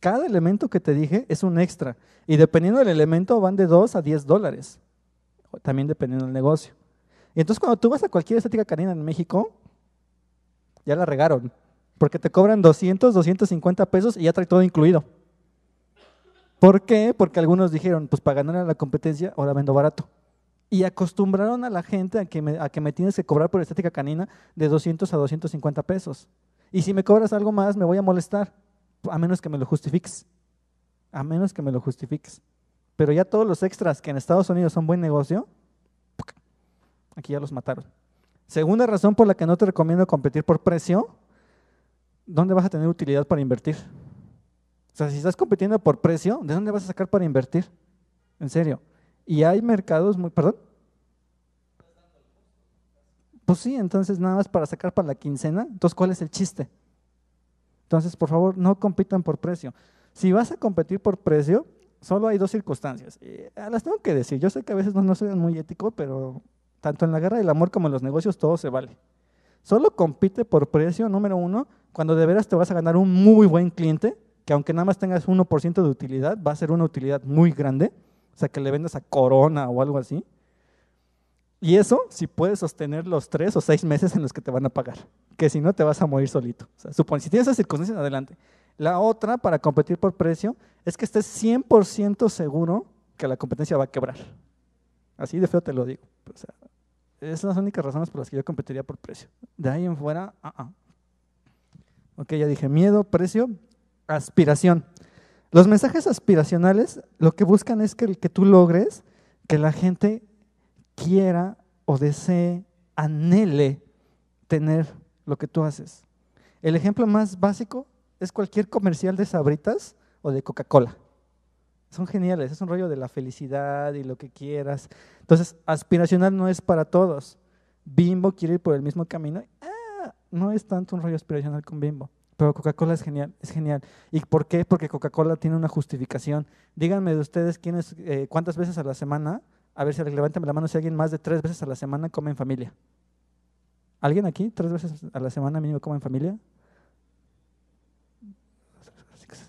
Cada elemento que te dije es un extra. Y dependiendo del elemento van de 2 a 10 dólares. También dependiendo del negocio. Y entonces cuando tú vas a cualquier estética canina en México, ya la regaron. Porque te cobran 200, 250 pesos y ya trae todo incluido. ¿Por qué? Porque algunos dijeron, pues para ganar a la competencia, o la vendo barato. Y acostumbraron a la gente a que, me, a que tienes que cobrar por estética canina de 200 a 250 pesos. Y si me cobras algo más, me voy a molestar, a menos que me lo justifiques. A menos que me lo justifiques. Pero ya todos los extras que en Estados Unidos son buen negocio, aquí ya los mataron. Segunda razón por la que no te recomiendo competir por precio, ¿dónde vas a tener utilidad para invertir? O sea, si estás compitiendo por precio, ¿de dónde vas a sacar para invertir? En serio. Y hay mercados muy, perdón. Pues sí, entonces nada más para sacar para la quincena. Entonces, ¿cuál es el chiste? Entonces, por favor, no compitan por precio. Si vas a competir por precio, solo hay dos circunstancias. Eh, las tengo que decir. Yo sé que a veces no, no soy muy ético, pero tanto en la guerra del amor como en los negocios todo se vale. Solo compite por precio, número uno, cuando de veras te vas a ganar un muy buen cliente, que aunque nada más tengas 1% de utilidad, va a ser una utilidad muy grande. O sea, que le vendas a Corona o algo así. Y eso si puedes sostener los tres o seis meses en los que te van a pagar, que si no te vas a morir solito. O sea, si tienes esas circunstancias, adelante. La otra, para competir por precio, es que estés 100% seguro que la competencia va a quebrar. Así de feo te lo digo. Esas son las únicas razones por las que yo competiría por precio. De ahí en fuera, ah, uh Ok, ya dije miedo, precio, aspiración. Los mensajes aspiracionales lo que buscan es que, que tú logres que la gente quiera o desee, anhele tener lo que tú haces. El ejemplo más básico es cualquier comercial de sabritas o de Coca-Cola. Son geniales, es un rollo de la felicidad y lo que quieras. Entonces, aspiracional no es para todos. Bimbo quiere ir por el mismo camino. Ah, no es tanto un rollo aspiracional con Bimbo. Pero Coca-Cola es genial, es genial. ¿Y por qué? Porque Coca-Cola tiene una justificación. Díganme de ustedes eh, cuántas veces a la semana, a ver si levántame la mano si alguien más de tres veces a la semana come en familia. ¿Alguien aquí tres veces a la semana mínimo come en familia?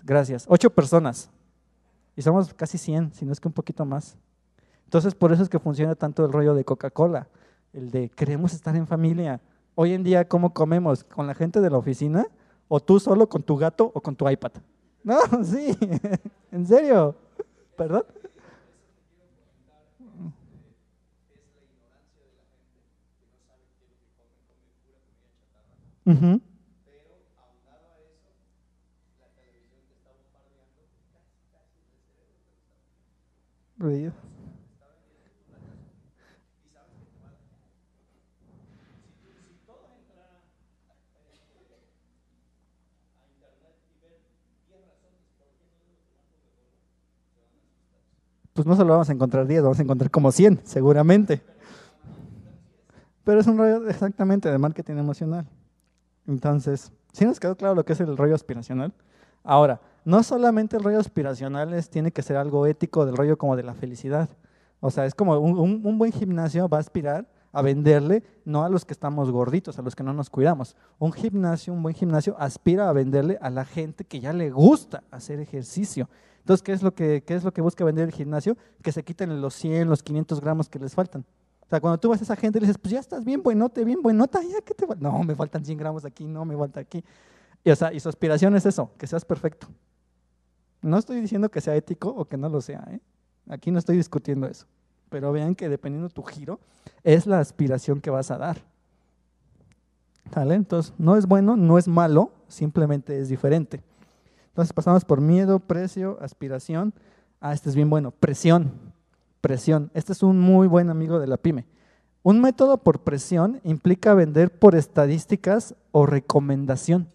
Gracias. Ocho personas. Y somos casi 100, si no es que un poquito más. Entonces, por eso es que funciona tanto el rollo de Coca-Cola, el de queremos estar en familia. Hoy en día, ¿cómo comemos? ¿Con la gente de la oficina? O tú solo con tu gato o con tu iPad. No, sí. ¿En serio? Perdón. Es la ignorancia de la gente que no sabe qué es lo que comen, comen pura comida chatarra. Pero aunado a eso, la televisión te está bombardeando casi casi el cerebro que estaba. pues no solo vamos a encontrar 10, vamos a encontrar como 100, seguramente. Pero es un rollo exactamente de marketing emocional. Entonces, ¿sí nos quedó claro lo que es el rollo aspiracional? Ahora, no solamente el rollo aspiracional tiene que ser algo ético del rollo como de la felicidad. O sea, es como un buen gimnasio va a aspirar a venderle, no a los que estamos gorditos, a los que no nos cuidamos. Un gimnasio, un buen gimnasio, aspira a venderle a la gente que ya le gusta hacer ejercicio. Entonces, ¿qué es lo que, qué es lo que busca vender el gimnasio? Que se quiten los 100, los 500 gramos que les faltan. O sea, cuando tú vas a esa gente y le dices, pues ya estás bien buenote, bien buenota, ya qué te No, me faltan 100 gramos aquí, no, me falta aquí. sea, y su aspiración es eso, que seas perfecto. No estoy diciendo que sea ético o que no lo sea. ¿eh? Aquí no estoy discutiendo eso pero vean que dependiendo tu giro, es la aspiración que vas a dar. talentos Entonces, no es bueno, no es malo, simplemente es diferente. Entonces pasamos por miedo, precio, aspiración. Ah, este es bien bueno. Presión. Presión. Este es un muy buen amigo de la pyme. Un método por presión implica vender por estadísticas o recomendación.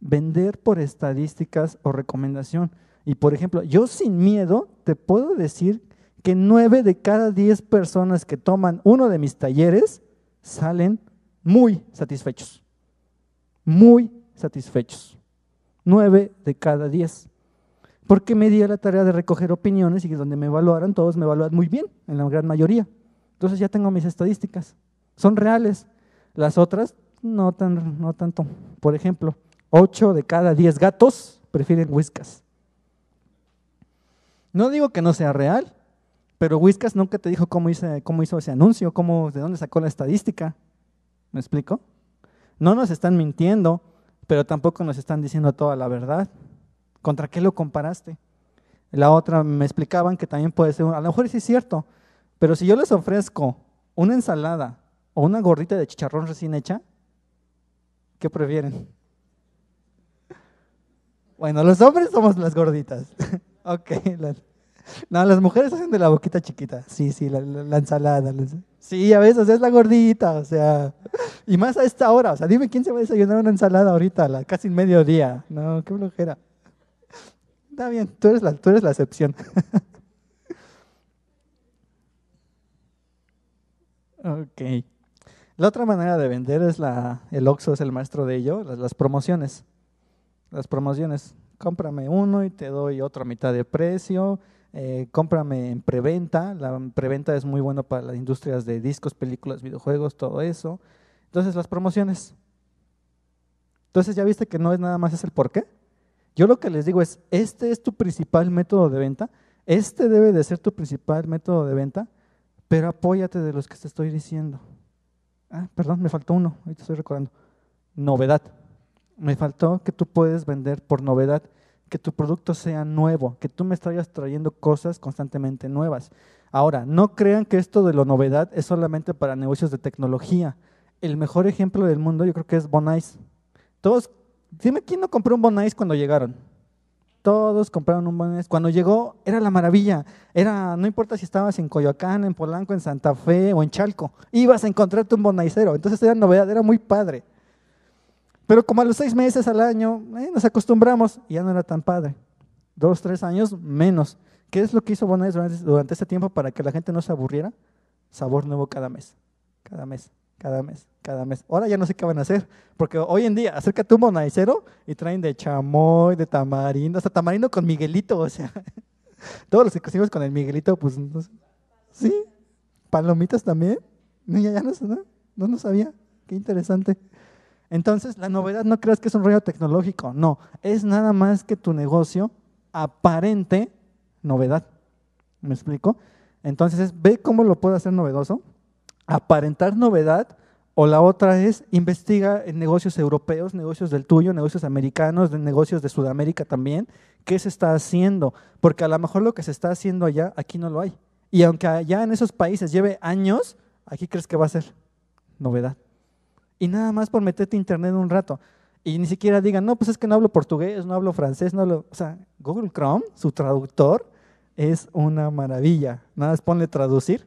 Vender por estadísticas o recomendación. Y por ejemplo, yo sin miedo te puedo decir que nueve de cada diez personas que toman uno de mis talleres salen muy satisfechos. Muy satisfechos. Nueve de cada diez. Porque me di la tarea de recoger opiniones y que donde me evaluaran, todos me evaluaron muy bien, en la gran mayoría. Entonces ya tengo mis estadísticas. Son reales. Las otras, no, tan, no tanto. Por ejemplo, 8 de cada 10 gatos prefieren whiskas. No digo que no sea real, pero Whiskas nunca te dijo cómo hizo, ese anuncio, de dónde sacó la estadística. ¿Me explico? No nos están mintiendo, pero tampoco nos están diciendo toda la verdad. ¿Contra qué lo comparaste? La otra me explicaban que también puede ser, a lo mejor sí es cierto, pero si yo les ofrezco una ensalada o una gordita de chicharrón recién hecha, ¿qué prefieren? Bueno, los hombres somos las gorditas. ok, no, las mujeres hacen de la boquita chiquita. Sí, sí, la, ensalada. sí, a veces es la gordita, o sea. Y más a esta hora, o sea, dime quién se va a desayunar una ensalada ahorita, casi en mediodía. No, qué flojera. Está bien, tú eres la, la excepción. ok. La otra manera de vender es la, el Oxxo es el maestro de ello, las promociones. Las promociones cómprame uno y te doy otra mitad de precio, eh, cómprame en preventa, la preventa es muy bueno para las industrias de discos, películas, videojuegos, todo eso. Entonces las promociones. Entonces ya viste que no es nada más es el por qué. Yo lo que les digo es, este es tu principal método de venta, este debe de ser tu principal método de venta, pero apóyate de los que te estoy diciendo. Ah, perdón, me faltó uno, ahorita estoy recordando. Novedad. Me faltó que tú puedes vender por novedad, que tu producto sea nuevo, que tú me estás trayendo cosas constantemente nuevas. Ahora, no crean que esto de lo novedad es solamente para negocios de tecnología. El mejor ejemplo del mundo yo creo que es Bonais. Todos, dime quién no compró un Bonais cuando llegaron. Todos compraron un Bonais. Cuando llegó era la maravilla. Era, no importa si estabas en Coyoacán, en Polanco, en Santa Fe o en Chalco, ibas a encontrarte un Bonaisero. Entonces era novedad, era muy padre. Pero como a los seis meses al año eh, nos acostumbramos y ya no era tan padre. Dos, tres años menos. ¿Qué es lo que hizo Bonais durante, durante este tiempo para que la gente no se aburriera? Sabor nuevo cada mes, cada mes, cada mes, cada mes. Ahora ya no sé qué van a hacer, porque hoy en día acércate un bonaicero y traen de chamoy, de tamarindo, hasta tamarindo con Miguelito, o sea, todos los que con el Miguelito, pues, no sé. ¿sí? ¿Palomitas también? ya, no, no, no, no sabía, qué interesante. Entonces, la novedad no creas que es un rollo tecnológico, no, es nada más que tu negocio aparente novedad. ¿Me explico? Entonces, ve cómo lo puedo hacer novedoso, aparentar novedad, o la otra es investiga en negocios europeos, negocios del tuyo, negocios americanos, de negocios de Sudamérica también, qué se está haciendo, porque a lo mejor lo que se está haciendo allá, aquí no lo hay. Y aunque allá en esos países lleve años, aquí crees que va a ser novedad y nada más por meterte internet un rato. Y ni siquiera digan, no, pues es que no hablo portugués, no hablo francés, no hablo... O sea, Google Chrome, su traductor, es una maravilla. Nada más ponle traducir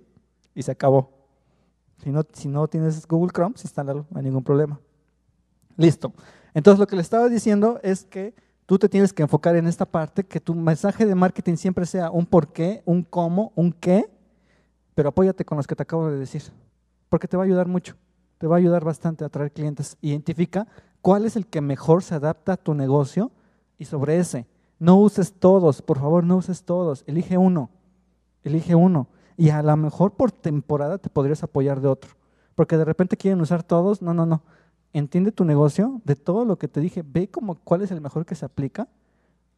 y se acabó. Si no, si no tienes Google Chrome, pues instálalo, no hay ningún problema. Listo. Entonces lo que le estaba diciendo es que tú te tienes que enfocar en esta parte, que tu mensaje de marketing siempre sea un por qué, un cómo, un qué, pero apóyate con los que te acabo de decir, porque te va a ayudar mucho. Te va a ayudar bastante a atraer clientes. Identifica cuál es el que mejor se adapta a tu negocio y sobre ese. No uses todos, por favor, no uses todos. Elige uno. Elige uno. Y a lo mejor por temporada te podrías apoyar de otro. Porque de repente quieren usar todos. No, no, no. Entiende tu negocio, de todo lo que te dije, ve como cuál es el mejor que se aplica,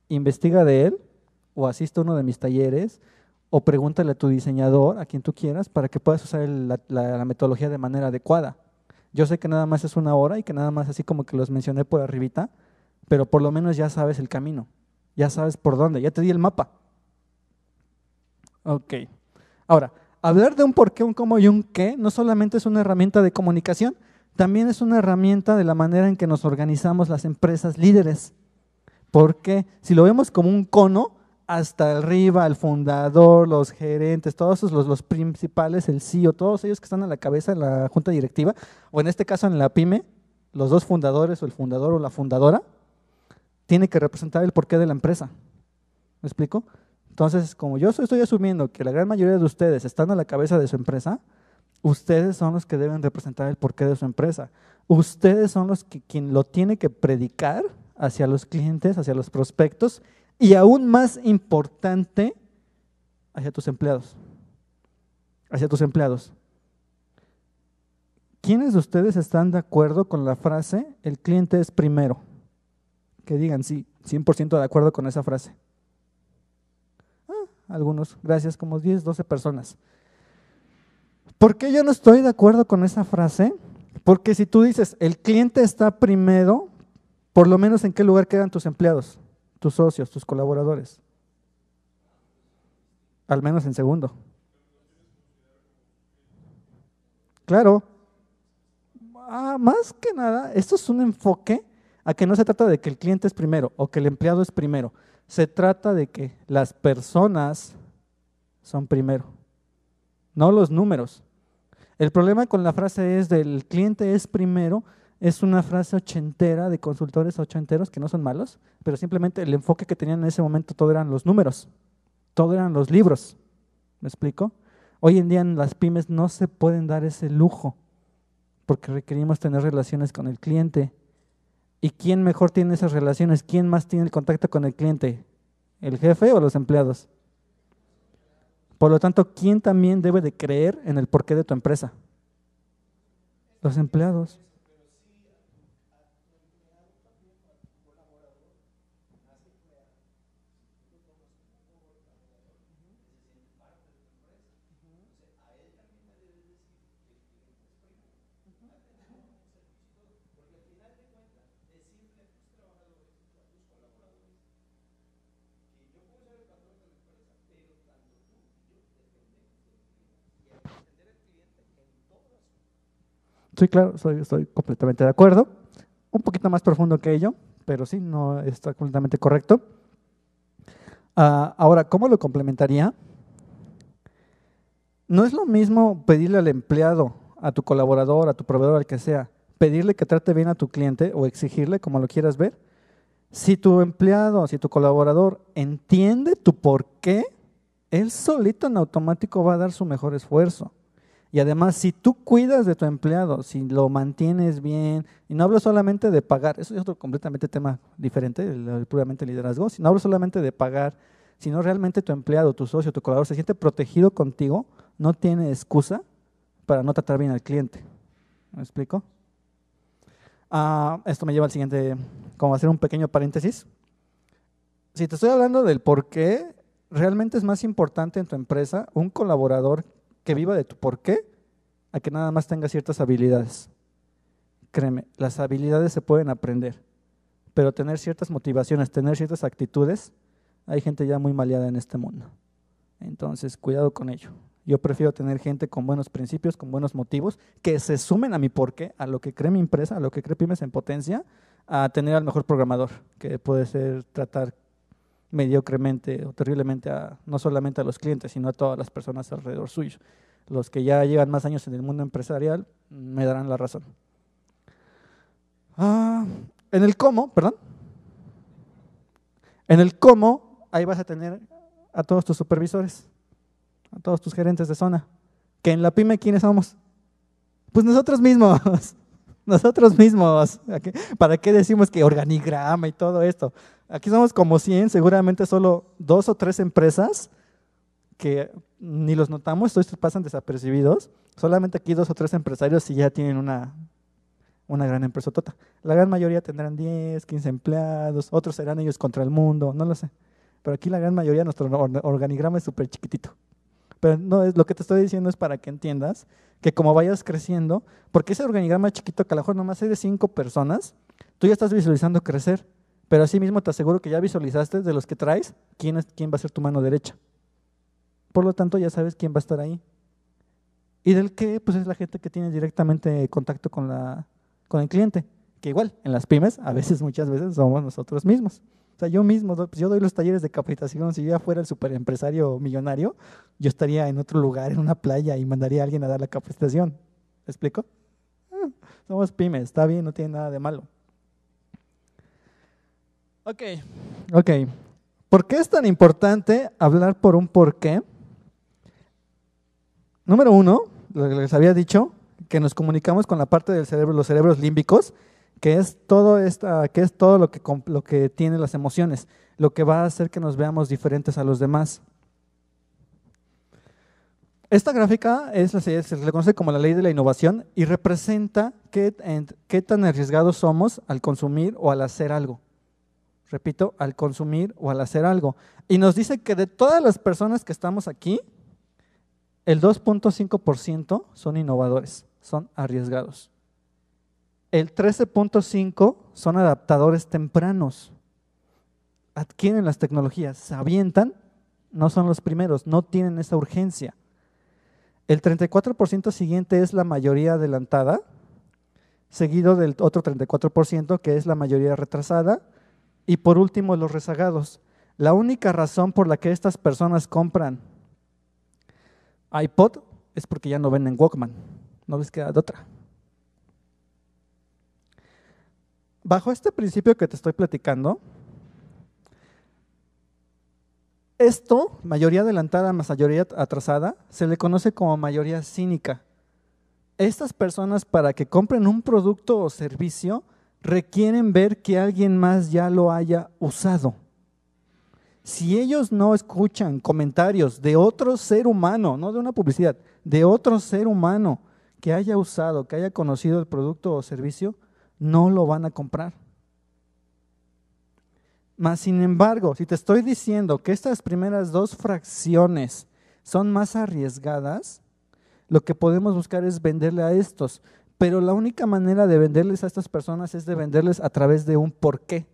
investiga de él, o asiste a uno de mis talleres, o pregúntale a tu diseñador, a quien tú quieras, para que puedas usar la metodología de manera adecuada. Yo sé que nada más es una hora y que nada más así como que los mencioné por arribita, pero por lo menos ya sabes el camino, ya sabes por dónde, ya te di el mapa. Ok. Ahora, hablar de un por qué, un cómo y un qué no solamente es una herramienta de comunicación, también es una herramienta de la manera en que nos organizamos las empresas líderes. Porque si lo vemos como un cono, hasta arriba, el fundador, los gerentes, todos los, principales, el CEO, todos ellos que están a la cabeza de la junta directiva, o en este caso en la pyme, los dos fundadores o el fundador o la fundadora, tiene que representar el porqué de la empresa. ¿Me explico? Entonces, como yo estoy asumiendo que la gran mayoría de ustedes están a la cabeza de su empresa, ustedes son los que deben representar el porqué de su empresa. Ustedes son los que quien lo tiene que predicar hacia los clientes, hacia los prospectos y aún más importante hacia tus empleados. Hacia tus empleados. ¿Quiénes de ustedes están de acuerdo con la frase el cliente es primero? Que digan sí, 100% de acuerdo con esa frase. Ah, algunos, gracias, como 10, 12 personas. ¿Por qué yo no estoy de acuerdo con esa frase? Porque si tú dices el cliente está primero, por lo menos en qué lugar quedan tus empleados? tus socios, tus colaboradores. Al menos en segundo. Claro. Ah, más que nada, esto es un enfoque a que no se trata de que el cliente es primero o que el empleado es primero. Se trata de que las personas son primero, no los números. El problema con la frase es del cliente es primero, es una frase ochentera de consultores ochenteros que no son malos, pero simplemente el enfoque que tenían en ese momento todo eran los números, todo eran los libros. ¿Me explico? Hoy en día en las pymes no se pueden dar ese lujo porque requerimos tener relaciones con el cliente. ¿Y quién mejor tiene esas relaciones? ¿Quién más tiene el contacto con el cliente? ¿El jefe o los empleados? Por lo tanto, ¿quién también debe de creer en el porqué de tu empresa? Los empleados. Sí, claro, estoy, completamente de acuerdo. Un poquito más profundo que ello, pero sí, no está completamente correcto. Ah, ahora, ¿cómo lo complementaría? No es lo mismo pedirle al empleado, a tu colaborador, a tu proveedor, al que sea, pedirle que trate bien a tu cliente o exigirle, como lo quieras ver. Si tu empleado, si tu colaborador entiende tu por qué, él solito en automático va a dar su mejor esfuerzo. Y además, si tú cuidas de tu empleado, si lo mantienes bien, y no hablo solamente de pagar, eso es otro completamente tema diferente, el, puramente liderazgo, si no hablo solamente de pagar, sino realmente tu empleado, tu socio, tu colaborador se siente protegido contigo, no tiene excusa para no tratar bien al cliente. ¿Me explico? Ah, esto me lleva al siguiente, como hacer un pequeño paréntesis. Si te estoy hablando del por qué realmente es más importante en tu empresa un colaborador que viva de tu por qué a que nada más tenga ciertas habilidades. Créeme, las habilidades se pueden aprender, pero tener ciertas motivaciones, tener ciertas actitudes, hay gente ya muy maleada en este mundo. Entonces, cuidado con ello. Yo prefiero tener gente con buenos principios, con buenos motivos, que se sumen a mi porqué, a lo que cree mi empresa, a lo que cree Pymes en potencia, a tener al mejor programador, que puede ser tratar mediocremente o terriblemente a, no solamente a los clientes, sino a todas las personas alrededor suyo. Los que ya llevan más años en el mundo empresarial me darán la razón. Ah, en el cómo, perdón. En el cómo, ahí vas a tener a todos tus supervisores, a todos tus gerentes de zona. Que en la pyme, ¿quiénes somos? Pues nosotros mismos. Nosotros mismos. ¿Para qué decimos que organigrama y todo esto? Aquí somos como 100, seguramente solo dos o tres empresas que ni los notamos, estos pasan desapercibidos. Solamente aquí dos o tres empresarios si ya tienen una, una gran empresa total. La gran mayoría tendrán 10, 15 empleados, otros serán ellos contra el mundo, no lo sé. Pero aquí la gran mayoría, nuestro organigrama es súper chiquitito. Pero no, es, lo que te estoy diciendo es para que entiendas que como vayas creciendo, porque ese organigrama chiquito que a lo mejor nomás hay de cinco personas, tú ya estás visualizando crecer. Pero así mismo te aseguro que ya visualizaste de los que traes quién, es, quién va a ser tu mano derecha. Por lo tanto, ya sabes quién va a estar ahí. Y del que, pues es la gente que tiene directamente contacto con, la, con el cliente. Que igual, en las pymes, a veces, muchas veces, somos nosotros mismos. O sea, yo mismo, pues, yo doy los talleres de capacitación. Si yo fuera el superempresario millonario, yo estaría en otro lugar, en una playa, y mandaría a alguien a dar la capacitación. ¿Me explico? Ah, somos pymes, está bien, no tiene nada de malo. Ok, ok. ¿Por qué es tan importante hablar por un porqué? Número uno, lo que les había dicho, que nos comunicamos con la parte del cerebro, los cerebros límbicos, que es todo esta, que es todo lo que lo que tiene las emociones, lo que va a hacer que nos veamos diferentes a los demás. Esta gráfica es, se le conoce como la ley de la innovación y representa qué, qué tan arriesgados somos al consumir o al hacer algo. Repito, al consumir o al hacer algo. Y nos dice que de todas las personas que estamos aquí, el 2.5% son innovadores, son arriesgados. El 13.5% son adaptadores tempranos. Adquieren las tecnologías, se avientan, no son los primeros, no tienen esa urgencia. El 34% siguiente es la mayoría adelantada, seguido del otro 34% que es la mayoría retrasada, y por último, los rezagados. La única razón por la que estas personas compran iPod es porque ya no venden Walkman. No les queda de otra. Bajo este principio que te estoy platicando, esto, mayoría adelantada, más mayoría atrasada, se le conoce como mayoría cínica. Estas personas para que compren un producto o servicio, requieren ver que alguien más ya lo haya usado. Si ellos no escuchan comentarios de otro ser humano, no de una publicidad, de otro ser humano que haya usado, que haya conocido el producto o servicio, no lo van a comprar. Mas, sin embargo, si te estoy diciendo que estas primeras dos fracciones son más arriesgadas, lo que podemos buscar es venderle a estos. Pero la única manera de venderles a estas personas es de venderles a través de un porqué,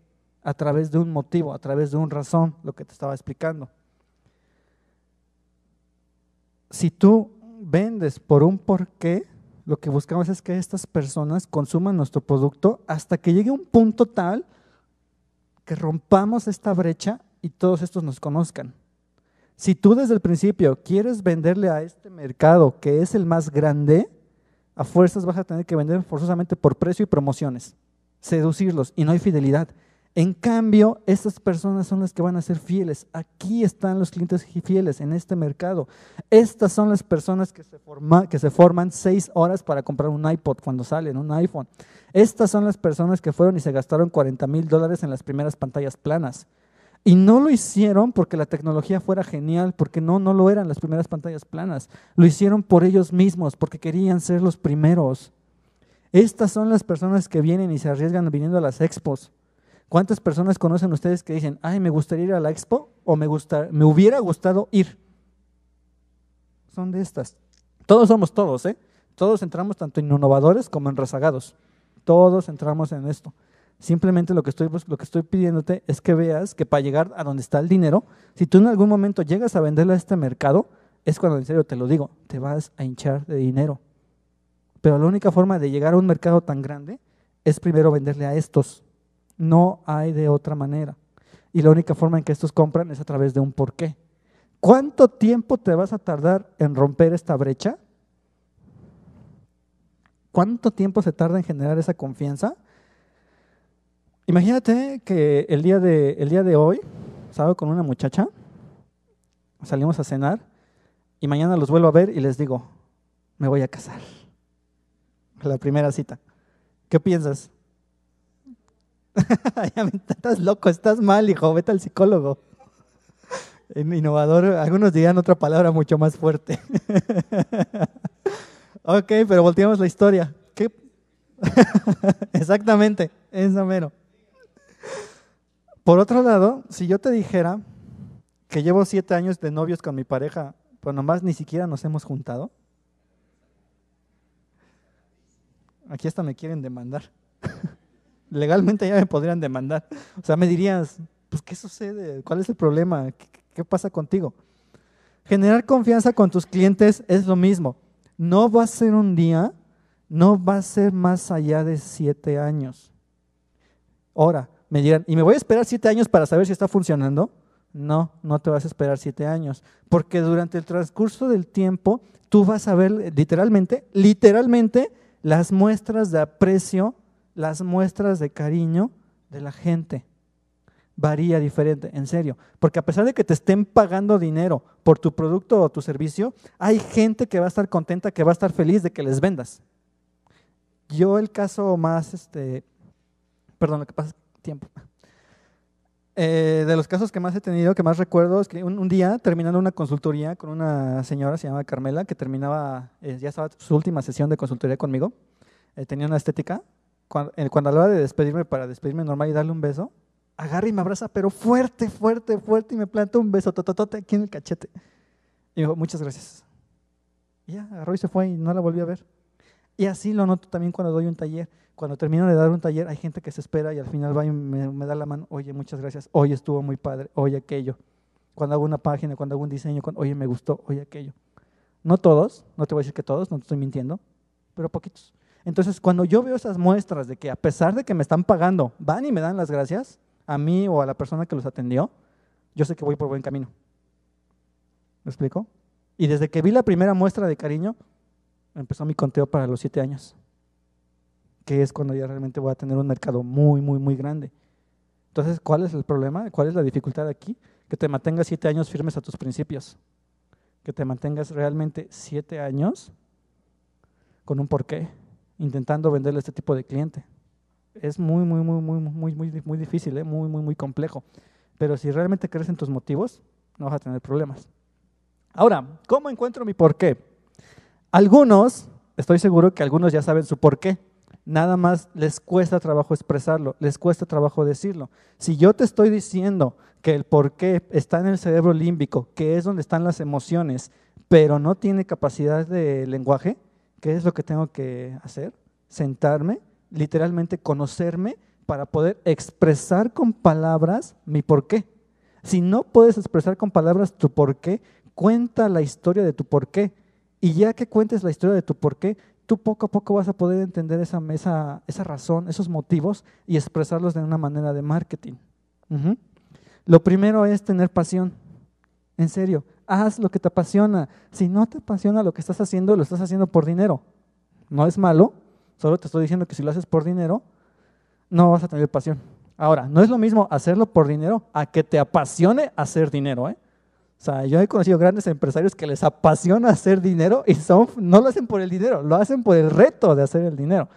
a través de un motivo, a través de un razón, lo que te estaba explicando. Si tú vendes por un porqué, lo que buscamos es que estas personas consuman nuestro producto hasta que llegue un punto tal que rompamos esta brecha y todos estos nos conozcan. Si tú desde el principio quieres venderle a este mercado que es el más grande, a fuerzas vas a tener que vender forzosamente por precio y promociones, seducirlos y no hay fidelidad. En cambio, estas personas son las que van a ser fieles. Aquí están los clientes fieles en este mercado. Estas son las personas que se, que se forman seis horas para comprar un iPod cuando salen, un iPhone. Estas son las personas que fueron y se gastaron 40 mil dólares en las primeras pantallas planas. Y no lo hicieron porque la tecnología fuera genial, porque no, no lo eran las primeras pantallas planas. Lo hicieron por ellos mismos, porque querían ser los primeros. Estas son las personas que vienen y se arriesgan viniendo a las expos. ¿Cuántas personas conocen ustedes que dicen, ay, me gustaría ir a la expo o me, gusta, me hubiera gustado ir? Son de estas. Todos somos todos, ¿eh? Todos entramos tanto en innovadores como en rezagados. Todos entramos en esto. Simplemente lo que, estoy, lo que estoy pidiéndote es que veas que para llegar a donde está el dinero, si tú en algún momento llegas a venderle a este mercado, es cuando en serio te lo digo, te vas a hinchar de dinero. Pero la única forma de llegar a un mercado tan grande es primero venderle a estos. No hay de otra manera. Y la única forma en que estos compran es a través de un porqué. ¿Cuánto tiempo te vas a tardar en romper esta brecha? ¿Cuánto tiempo se tarda en generar esa confianza? Imagínate que el día, de, el día de hoy sábado con una muchacha, salimos a cenar y mañana los vuelvo a ver y les digo, me voy a casar. La primera cita. ¿Qué piensas? estás loco, estás mal, hijo, vete al psicólogo. Innovador, algunos dirían otra palabra mucho más fuerte. ok, pero volteamos la historia. ¿Qué? Exactamente, es mero. Por otro lado, si yo te dijera que llevo siete años de novios con mi pareja, pues nomás ni siquiera nos hemos juntado. Aquí hasta me quieren demandar. Legalmente ya me podrían demandar. O sea, me dirías, pues ¿qué sucede? ¿Cuál es el problema? ¿Qué, pasa contigo? Generar confianza con tus clientes es lo mismo. No va a ser un día, no va a ser más allá de siete años. Ahora, me dirán, ¿y me voy a esperar siete años para saber si está funcionando? No, no te vas a esperar siete años, porque durante el transcurso del tiempo tú vas a ver literalmente, literalmente las muestras de aprecio, las muestras de cariño de la gente. Varía diferente, en serio, porque a pesar de que te estén pagando dinero por tu producto o tu servicio, hay gente que va a estar contenta, que va a estar feliz de que les vendas. Yo el caso más, este, perdón, lo que pasa tiempo. Eh, de los casos que más he tenido, que más recuerdo, es que un, día terminando una consultoría con una señora, se llama Carmela, que terminaba, eh, ya estaba su última sesión de consultoría conmigo, eh, tenía una estética, cuando, cuando hablaba de despedirme, para despedirme normal y darle un beso, agarra y me abraza, pero fuerte, fuerte, fuerte, y me planta un beso tototote aquí en el cachete. Y digo dijo, muchas gracias. Y ya, agarró y se fue y no la volví a ver. Y así lo noto también cuando doy un taller. Cuando termino de dar un taller, hay gente que se espera y al final va y me, da la mano, oye, muchas gracias, hoy estuvo muy padre, oye aquello. Cuando hago una página, cuando hago un diseño, oye, me gustó, oye aquello. No todos, no te voy a decir que todos, no te estoy mintiendo, pero poquitos. Entonces, cuando yo veo esas muestras de que a pesar de que me están pagando, van y me dan las gracias, a mí o a la persona que los atendió, yo sé que voy por buen camino. ¿Me explico? Y desde que vi la primera muestra de cariño, empezó mi conteo para los siete años, que es cuando ya realmente voy a tener un mercado muy, muy, muy grande. Entonces, ¿cuál es el problema? ¿Cuál es la dificultad aquí? Que te mantengas siete años firmes a tus principios, que te mantengas realmente siete años con un porqué, intentando venderle a este tipo de cliente. Es muy, muy, muy, muy, muy, muy, muy difícil, ¿eh? muy, muy, muy complejo. Pero si realmente crees en tus motivos, no vas a tener problemas. Ahora, ¿cómo encuentro mi porqué? Algunos, estoy seguro que algunos ya saben su porqué, Nada más les cuesta trabajo expresarlo, les cuesta trabajo decirlo. Si yo te estoy diciendo que el porqué está en el cerebro límbico, que es donde están las emociones, pero no tiene capacidad de lenguaje, ¿qué es lo que tengo que hacer? Sentarme, literalmente conocerme para poder expresar con palabras mi por qué. Si no puedes expresar con palabras tu por qué, cuenta la historia de tu porqué. Y ya que cuentes la historia de tu por qué, tú poco a poco vas a poder entender esa, esa razón, esos motivos y expresarlos de una manera de marketing. Lo primero es tener pasión. En serio, haz lo que te apasiona. Si no te apasiona lo que estás haciendo, lo estás haciendo por dinero. No es malo, solo te estoy diciendo que si lo haces por dinero, no vas a tener pasión. Ahora, no es lo mismo hacerlo por dinero a que te apasione hacer dinero. ¿eh? O sea, yo he conocido grandes empresarios que les apasiona hacer dinero y son, no lo hacen por el dinero, lo hacen por el reto de hacer el dinero.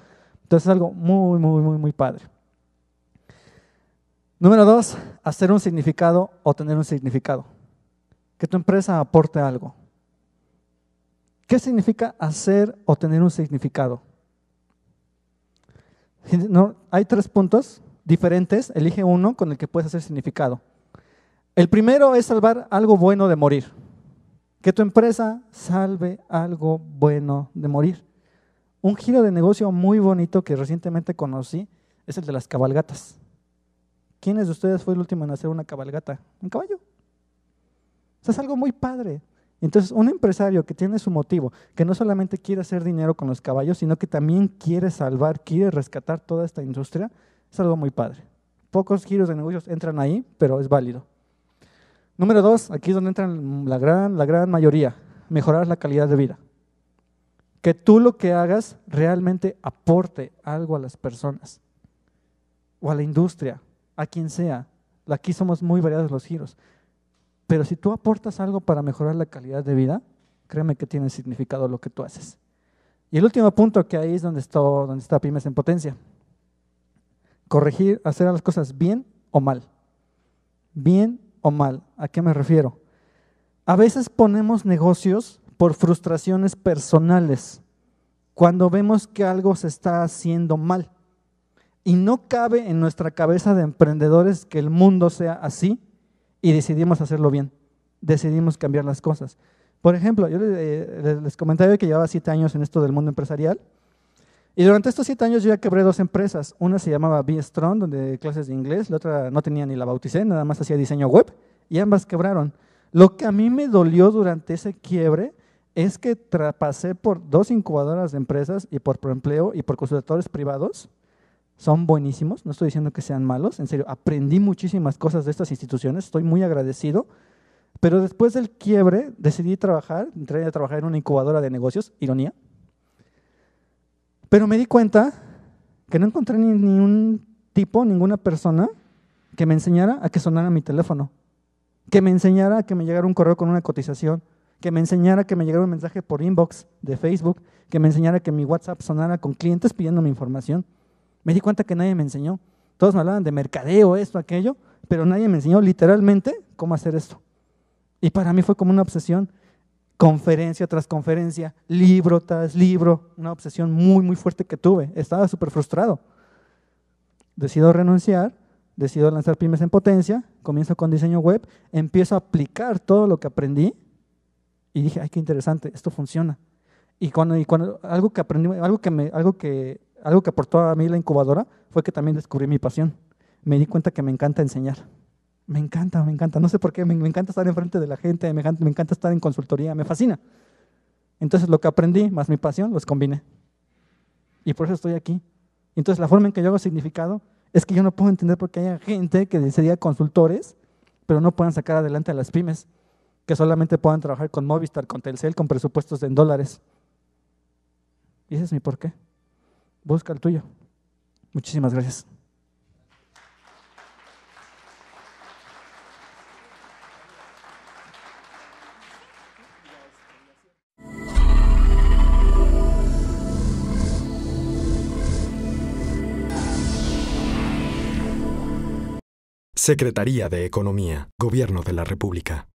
Entonces es algo muy, muy, muy, muy padre. Número dos, hacer un significado o tener un significado. Que tu empresa aporte algo. ¿Qué significa hacer o tener un significado? hay tres puntos diferentes, elige uno con el que puedes hacer significado. El primero es salvar algo bueno de morir. Que tu empresa salve algo bueno de morir. Un giro de negocio muy bonito que recientemente conocí es el de las cabalgatas. ¿Quiénes de ustedes fue el último en hacer una cabalgata? Un caballo. O sea, es algo muy padre. Entonces, un empresario que tiene su motivo, que no solamente quiere hacer dinero con los caballos, sino que también quiere salvar, quiere rescatar toda esta industria, es algo muy padre. Pocos giros de negocios entran ahí, pero es válido. Número dos, aquí es donde entra la gran, la gran mayoría, mejorar la calidad de vida. Que tú lo que hagas realmente aporte algo a las personas o a la industria, a quien sea. Aquí somos muy variados los giros. Pero si tú aportas algo para mejorar la calidad de vida, créeme que tiene significado lo que tú haces. Y el último punto que ahí es donde está, donde está Pymes en potencia. Corregir, hacer las cosas bien o mal. Bien mal. ¿A qué me refiero? A veces ponemos negocios por frustraciones personales, cuando vemos que algo se está haciendo mal. Y no cabe en nuestra cabeza de emprendedores que el mundo sea así y decidimos hacerlo bien, decidimos cambiar las cosas. Por ejemplo, yo eh, les comentaba que llevaba siete años en esto del mundo empresarial y durante estos siete años yo ya quebré dos empresas. Una se llamaba b Strong, donde clases de inglés, la otra no tenía ni la bauticé, nada más hacía diseño web, y ambas quebraron. Lo que a mí me dolió durante ese quiebre es que pasé por dos incubadoras de empresas y por proempleo y por consultores privados. Son buenísimos, no estoy diciendo que sean malos, en serio, aprendí muchísimas cosas de estas instituciones, estoy muy agradecido. Pero después del quiebre decidí trabajar, entré a trabajar en una incubadora de negocios, ironía, pero me di cuenta que no encontré ni, un tipo, ninguna persona que me enseñara a que sonara mi teléfono, que me enseñara a que me llegara un correo con una cotización, que me enseñara a que me llegara un mensaje por inbox de Facebook, que me enseñara que mi WhatsApp sonara con clientes pidiéndome información. Me di cuenta que nadie me enseñó. Todos me hablaban de mercadeo, esto, aquello, pero nadie me enseñó literalmente cómo hacer esto. Y para mí fue como una obsesión conferencia tras conferencia, libro tras libro, una obsesión muy, muy fuerte que tuve. Estaba súper frustrado. Decido renunciar, decido lanzar pymes en potencia, comienzo con diseño web, empiezo a aplicar todo lo que aprendí y dije, ay, qué interesante, esto funciona. Y cuando, y cuando algo que aprendí, algo que, me, algo, que, algo que aportó a mí la incubadora fue que también descubrí mi pasión. Me di cuenta que me encanta enseñar. Me encanta, me encanta. No sé por qué, me, encanta estar en enfrente de la gente, me encanta, estar en consultoría, me fascina. Entonces lo que aprendí más mi pasión los combiné. Y por eso estoy aquí. Entonces la forma en que yo hago significado es que yo no puedo entender por qué hay gente que sería consultores, pero no puedan sacar adelante a las pymes, que solamente puedan trabajar con Movistar, con Telcel, con presupuestos en dólares. Y ese es mi porqué. Busca el tuyo. Muchísimas gracias. Secretaría de Economía, Gobierno de la República.